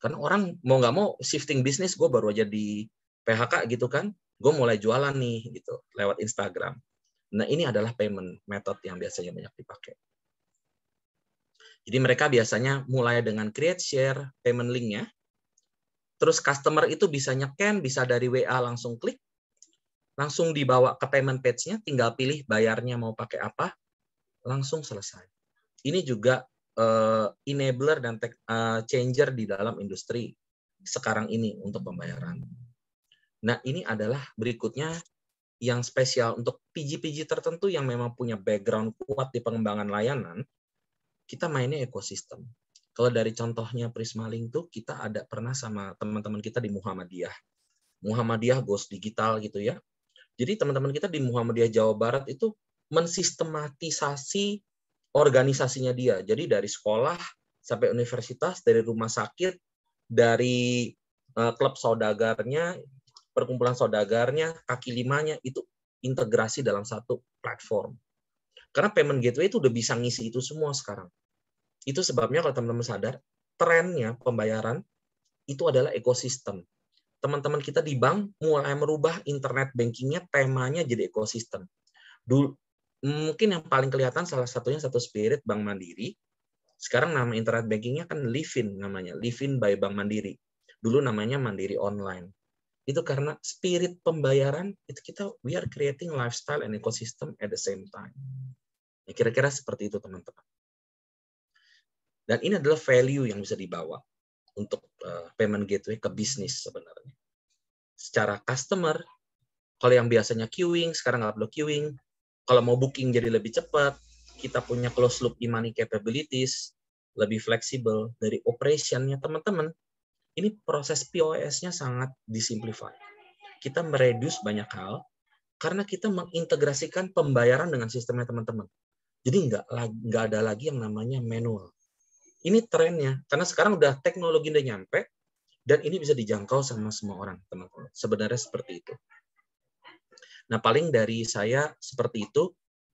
Karena orang mau nggak mau shifting bisnis, gue baru aja di PHK gitu kan, gue mulai jualan nih gitu lewat Instagram. Nah ini adalah payment method yang biasanya banyak dipakai. Jadi mereka biasanya mulai dengan create share payment linknya, Terus customer itu bisa nyeken, bisa dari WA langsung klik, langsung dibawa ke payment page-nya, tinggal pilih bayarnya mau pakai apa, langsung selesai. Ini juga uh, enabler dan tech, uh, changer di dalam industri sekarang ini untuk pembayaran. Nah, ini adalah berikutnya yang spesial untuk PG-PG tertentu yang memang punya background kuat di pengembangan layanan, kita mainnya ekosistem. Kalau dari contohnya Prismaling tuh kita ada pernah sama teman-teman kita di Muhammadiyah. Muhammadiyah Ghost Digital gitu ya. Jadi teman-teman kita di Muhammadiyah Jawa Barat itu mensistematisasi organisasinya dia. Jadi dari sekolah sampai universitas, dari rumah sakit, dari eh, klub saudagarnya, perkumpulan saudagarnya, kaki limanya itu integrasi dalam satu platform. Karena payment gateway itu udah bisa ngisi itu semua sekarang. Itu sebabnya kalau teman-teman sadar, trennya pembayaran itu adalah ekosistem. Teman-teman kita di bank mulai merubah internet bankingnya, temanya jadi ekosistem. Dulu, mungkin yang paling kelihatan salah satunya satu spirit Bank Mandiri. Sekarang nama internet bankingnya kan Livin namanya, Livin by Bank Mandiri. Dulu namanya Mandiri Online. Itu karena spirit pembayaran itu kita we are creating lifestyle and ecosystem at the same time. Ya, kira-kira seperti itu teman-teman. Dan ini adalah value yang bisa dibawa untuk eh, payment gateway ke bisnis sebenarnya. Secara customer, kalau yang biasanya queuing, sekarang nggak perlu queuing. Kalau mau booking jadi lebih cepat, kita punya close loop e-money capabilities, lebih fleksibel dari operationnya teman-teman. Ini proses POS-nya sangat disimplify. Kita meredus banyak hal karena kita mengintegrasikan pembayaran dengan sistemnya teman-teman. Jadi nggak nggak ada lagi yang namanya manual ini trennya karena sekarang udah teknologi udah nyampe dan ini bisa dijangkau sama semua orang teman-teman sebenarnya seperti itu nah paling dari saya seperti itu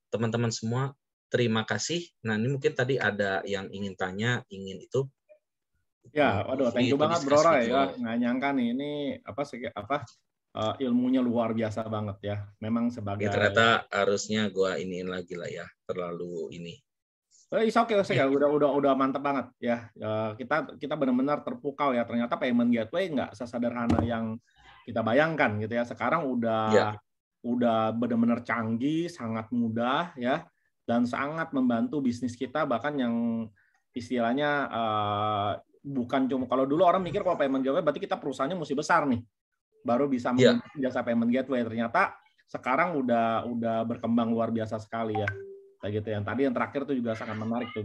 teman-teman semua terima kasih nah ini mungkin tadi ada yang ingin tanya ingin itu ya waduh thank you banget bro Roy gitu ya nggak nyangka nih ini apa segi, apa uh, ilmunya luar biasa banget ya memang sebagai ya, ternyata harusnya gua iniin lagi lah ya terlalu ini Eh, Is oke okay, yeah. Iya. udah udah udah mantap banget ya, ya. kita kita benar-benar terpukau ya ternyata payment gateway nggak sesederhana yang kita bayangkan gitu ya. Sekarang udah yeah. udah benar-benar canggih, sangat mudah ya dan sangat membantu bisnis kita bahkan yang istilahnya uh, bukan cuma kalau dulu orang mikir kalau payment gateway berarti kita perusahaannya mesti besar nih baru bisa yeah. Iya. jasa payment gateway. Ternyata sekarang udah udah berkembang luar biasa sekali ya kayak gitu yang tadi yang terakhir tuh juga sangat menarik tuh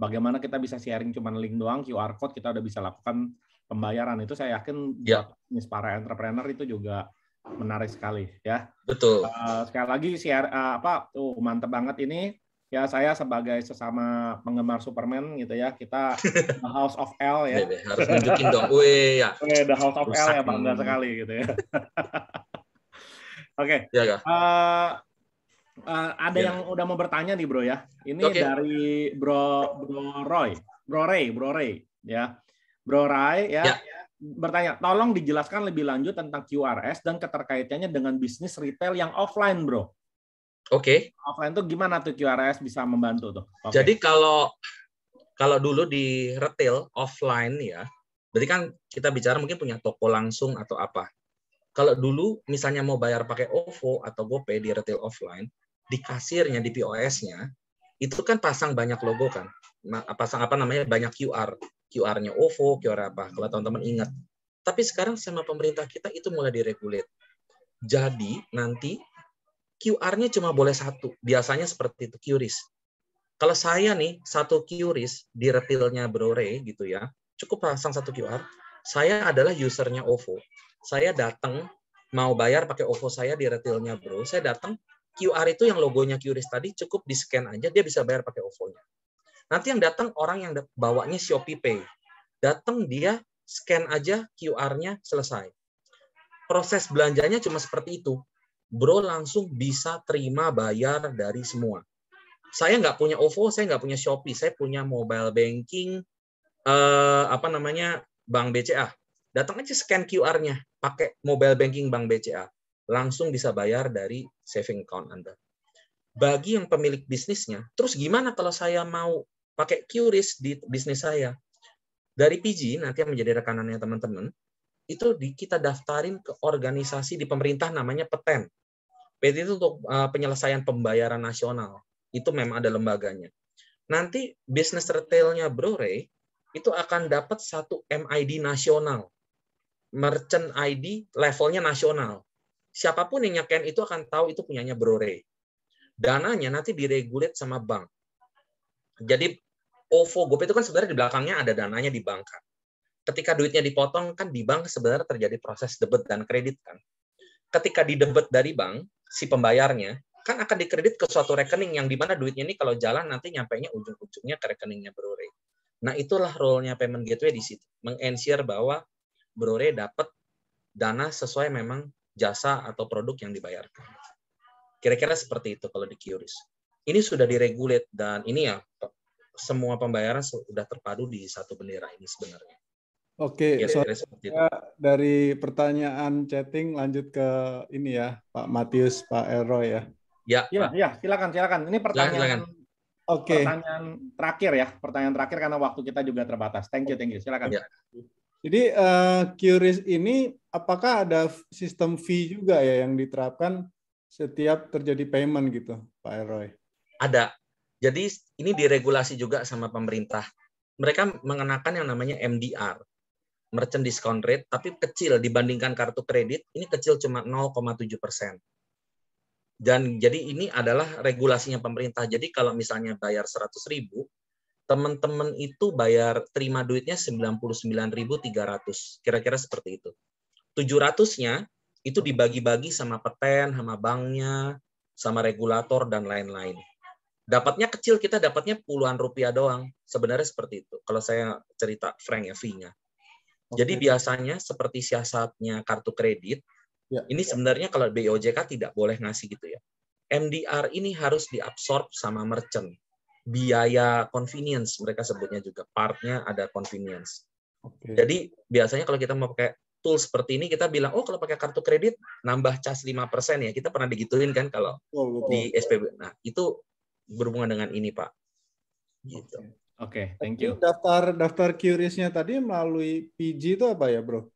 bagaimana kita bisa sharing cuman link doang QR code kita udah bisa lakukan pembayaran itu saya yakin ya. buat para entrepreneur itu juga menarik sekali ya betul uh, sekali lagi share uh, apa tuh mantep banget ini ya saya sebagai sesama penggemar Superman gitu ya kita The House of L ya Bebe, iya, iya, harus nunjukin dong Uwe, ya okay, The House of Rusak L ya bangga sekali gitu ya oke okay. ya, Uh, ada yeah. yang udah mau bertanya nih bro ya. Ini okay. dari bro bro Roy, bro Ray, bro Ray ya, bro Ray ya. Yeah. Bertanya, tolong dijelaskan lebih lanjut tentang QRS dan keterkaitannya dengan bisnis retail yang offline, bro. Oke. Okay. Offline tuh gimana tuh QRS bisa membantu tuh? Okay. Jadi kalau kalau dulu di retail offline ya, berarti kan kita bicara mungkin punya toko langsung atau apa. Kalau dulu misalnya mau bayar pakai OVO atau GoPay di retail offline, di kasirnya di POS-nya itu kan pasang banyak logo kan pasang apa namanya banyak QR QR-nya OVO QR apa kalau teman-teman ingat tapi sekarang sama pemerintah kita itu mulai diregulir jadi nanti QR-nya cuma boleh satu biasanya seperti itu QRIS kalau saya nih satu QRIS di retailnya Brore gitu ya cukup pasang satu QR saya adalah usernya OVO saya datang mau bayar pakai OVO saya di retailnya bro, saya datang QR itu yang logonya QRIS tadi cukup di scan aja dia bisa bayar pakai OVO-nya. Nanti yang datang orang yang bawanya Shopee Pay. Datang dia scan aja QR-nya selesai. Proses belanjanya cuma seperti itu. Bro langsung bisa terima bayar dari semua. Saya nggak punya OVO, saya nggak punya Shopee, saya punya mobile banking, eh, apa namanya, Bank BCA. Datang aja scan QR-nya, pakai mobile banking Bank BCA langsung bisa bayar dari saving account Anda. Bagi yang pemilik bisnisnya, terus gimana kalau saya mau pakai QRIS di bisnis saya? Dari PG, nanti yang menjadi rekanannya teman-teman, itu di, kita daftarin ke organisasi di pemerintah namanya PETEN. PETEN itu untuk uh, penyelesaian pembayaran nasional. Itu memang ada lembaganya. Nanti bisnis retailnya Bro Ray itu akan dapat satu MID nasional. Merchant ID levelnya nasional siapapun yang nyaken itu akan tahu itu punyanya Bro Ray. Dananya nanti diregulat sama bank. Jadi OVO GoPay itu kan sebenarnya di belakangnya ada dananya di bank kan. Ketika duitnya dipotong kan di bank sebenarnya terjadi proses debit dan kredit kan. Ketika didebet dari bank si pembayarnya kan akan dikredit ke suatu rekening yang dimana duitnya ini kalau jalan nanti nyampainya ujung-ujungnya ke rekeningnya Bro Ray. Nah itulah role-nya payment gateway di situ. meng bahwa Bro Ray dapat dana sesuai memang jasa atau produk yang dibayarkan. Kira-kira seperti itu kalau di QRIS. Ini sudah diregulat dan ini ya semua pembayaran sudah terpadu di satu bendera ini sebenarnya. Oke, okay, ya, so, dari pertanyaan chatting lanjut ke ini ya, Pak Matius, Pak Ero ya. Ya, ya, ya silakan, silakan. Ini pertanyaan, silakan. Okay. pertanyaan terakhir ya, pertanyaan terakhir karena waktu kita juga terbatas. Thank you, thank you. Silakan. Ya. Jadi uh, QRIS ini apakah ada sistem fee juga ya yang diterapkan setiap terjadi payment gitu, Pak Eroy? Ada. Jadi ini diregulasi juga sama pemerintah. Mereka mengenakan yang namanya MDR, merchant discount rate, tapi kecil dibandingkan kartu kredit, ini kecil cuma 0,7 persen. Dan jadi ini adalah regulasinya pemerintah. Jadi kalau misalnya bayar 100 ribu, teman-teman itu bayar terima duitnya 99.300 kira-kira seperti itu 700-nya itu dibagi-bagi sama peten sama banknya sama regulator dan lain-lain dapatnya kecil kita dapatnya puluhan rupiah doang sebenarnya seperti itu kalau saya cerita Frank ya V-nya okay. jadi biasanya seperti siasatnya kartu kredit ya, ini sebenarnya kalau BOJK tidak boleh ngasih gitu ya MDR ini harus diabsorb sama merchant biaya convenience mereka sebutnya juga partnya ada convenience. Okay. Jadi biasanya kalau kita mau pakai tool seperti ini kita bilang oh kalau pakai kartu kredit nambah cas 5% ya. Kita pernah digituin kan kalau oh, di SPB. Nah, itu berhubungan dengan ini, Pak. Gitu. Oke, okay, thank you. Daftar daftar curiousnya tadi melalui PG itu apa ya, Bro?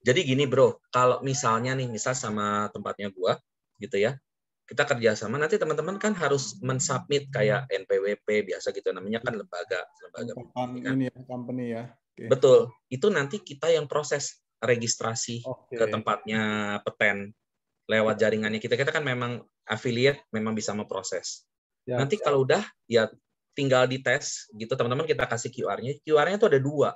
Jadi gini, Bro. Kalau misalnya nih misal sama tempatnya gua gitu ya kita kerjasama nanti teman-teman kan harus mensubmit kayak hmm. NPWP biasa gitu namanya kan lembaga lembaga company kan? ini ya company ya okay. betul itu nanti kita yang proses registrasi okay. ke tempatnya peten lewat jaringannya kita kita kan memang affiliate memang bisa memproses ya, nanti ya. kalau udah ya tinggal dites gitu teman-teman kita kasih QR-nya QR-nya itu ada dua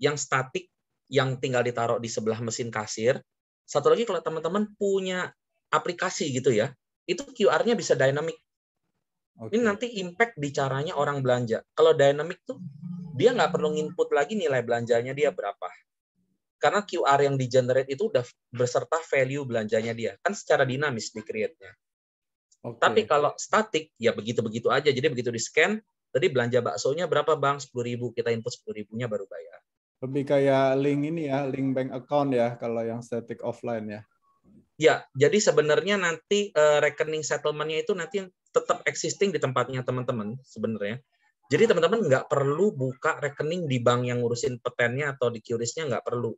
yang statik yang tinggal ditaruh di sebelah mesin kasir satu lagi kalau teman-teman punya aplikasi gitu ya itu QR-nya bisa dynamic. Okay. Ini nanti impact di caranya orang belanja. Kalau dynamic tuh dia nggak perlu nginput lagi nilai belanjanya dia berapa. Karena QR yang di generate itu udah berserta value belanjanya dia. Kan secara dinamis di create-nya. Okay. Tapi kalau statik ya begitu-begitu aja. Jadi begitu di scan, tadi belanja baksonya berapa bang? 10 ribu. Kita input 10 ribunya baru bayar. Lebih kayak link ini ya, link bank account ya kalau yang static offline ya. Ya, jadi sebenarnya nanti uh, rekening settlementnya itu nanti tetap existing di tempatnya teman-teman sebenarnya. Jadi teman-teman nggak perlu buka rekening di bank yang ngurusin petennya atau di QRIS-nya nggak perlu.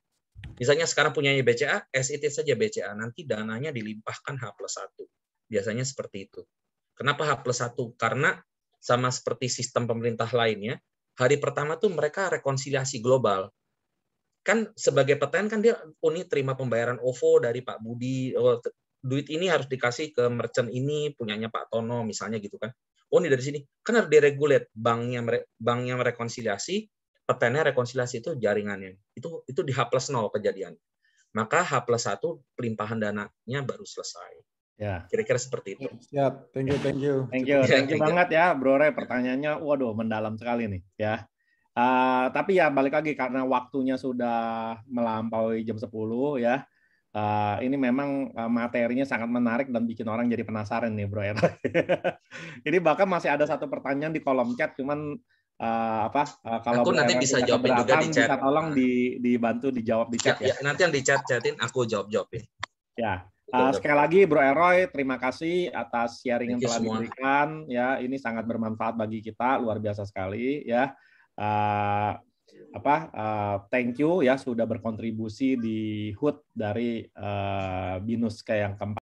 Misalnya sekarang punya BCA, SIT saja BCA. Nanti dananya dilimpahkan H plus 1. Biasanya seperti itu. Kenapa H plus 1? Karena sama seperti sistem pemerintah lainnya, hari pertama tuh mereka rekonsiliasi global kan sebagai petani kan dia oh terima pembayaran OVO dari Pak Budi oh, duit ini harus dikasih ke merchant ini punyanya Pak Tono misalnya gitu kan oh ini dari sini kan harus diregulat banknya banknya merekonsiliasi petani rekonsiliasi itu jaringannya itu itu di H plus nol kejadian maka H plus satu pelimpahan dananya baru selesai Ya. Kira-kira seperti itu. Ya, siap. Thank you, thank you. Thank you, thank you, thank you banget ya, Bro Re. Pertanyaannya, waduh, mendalam sekali nih. Ya. Uh, tapi ya balik lagi karena waktunya sudah melampaui jam 10 ya. Uh, ini memang eh, materinya sangat menarik dan bikin orang jadi penasaran nih Bro Era. Ya. ini bahkan masih ada satu pertanyaan di kolom chat cuman uh, apa uh, kalau aku nanti bisa jawabin juga di chat. Bisa tolong di, dibantu dijawab di chat ya. ya. ya. Nanti yang di chat chatin aku ya. jawab jawabin. Ya. Uh, sekali lagi Bro Eroy, terima kasih atas sharing yang telah diberikan ya. Ini sangat bermanfaat bagi kita, luar biasa sekali ya uh, apa uh, thank you ya sudah berkontribusi di hood dari uh, BINUS kayak yang keempat.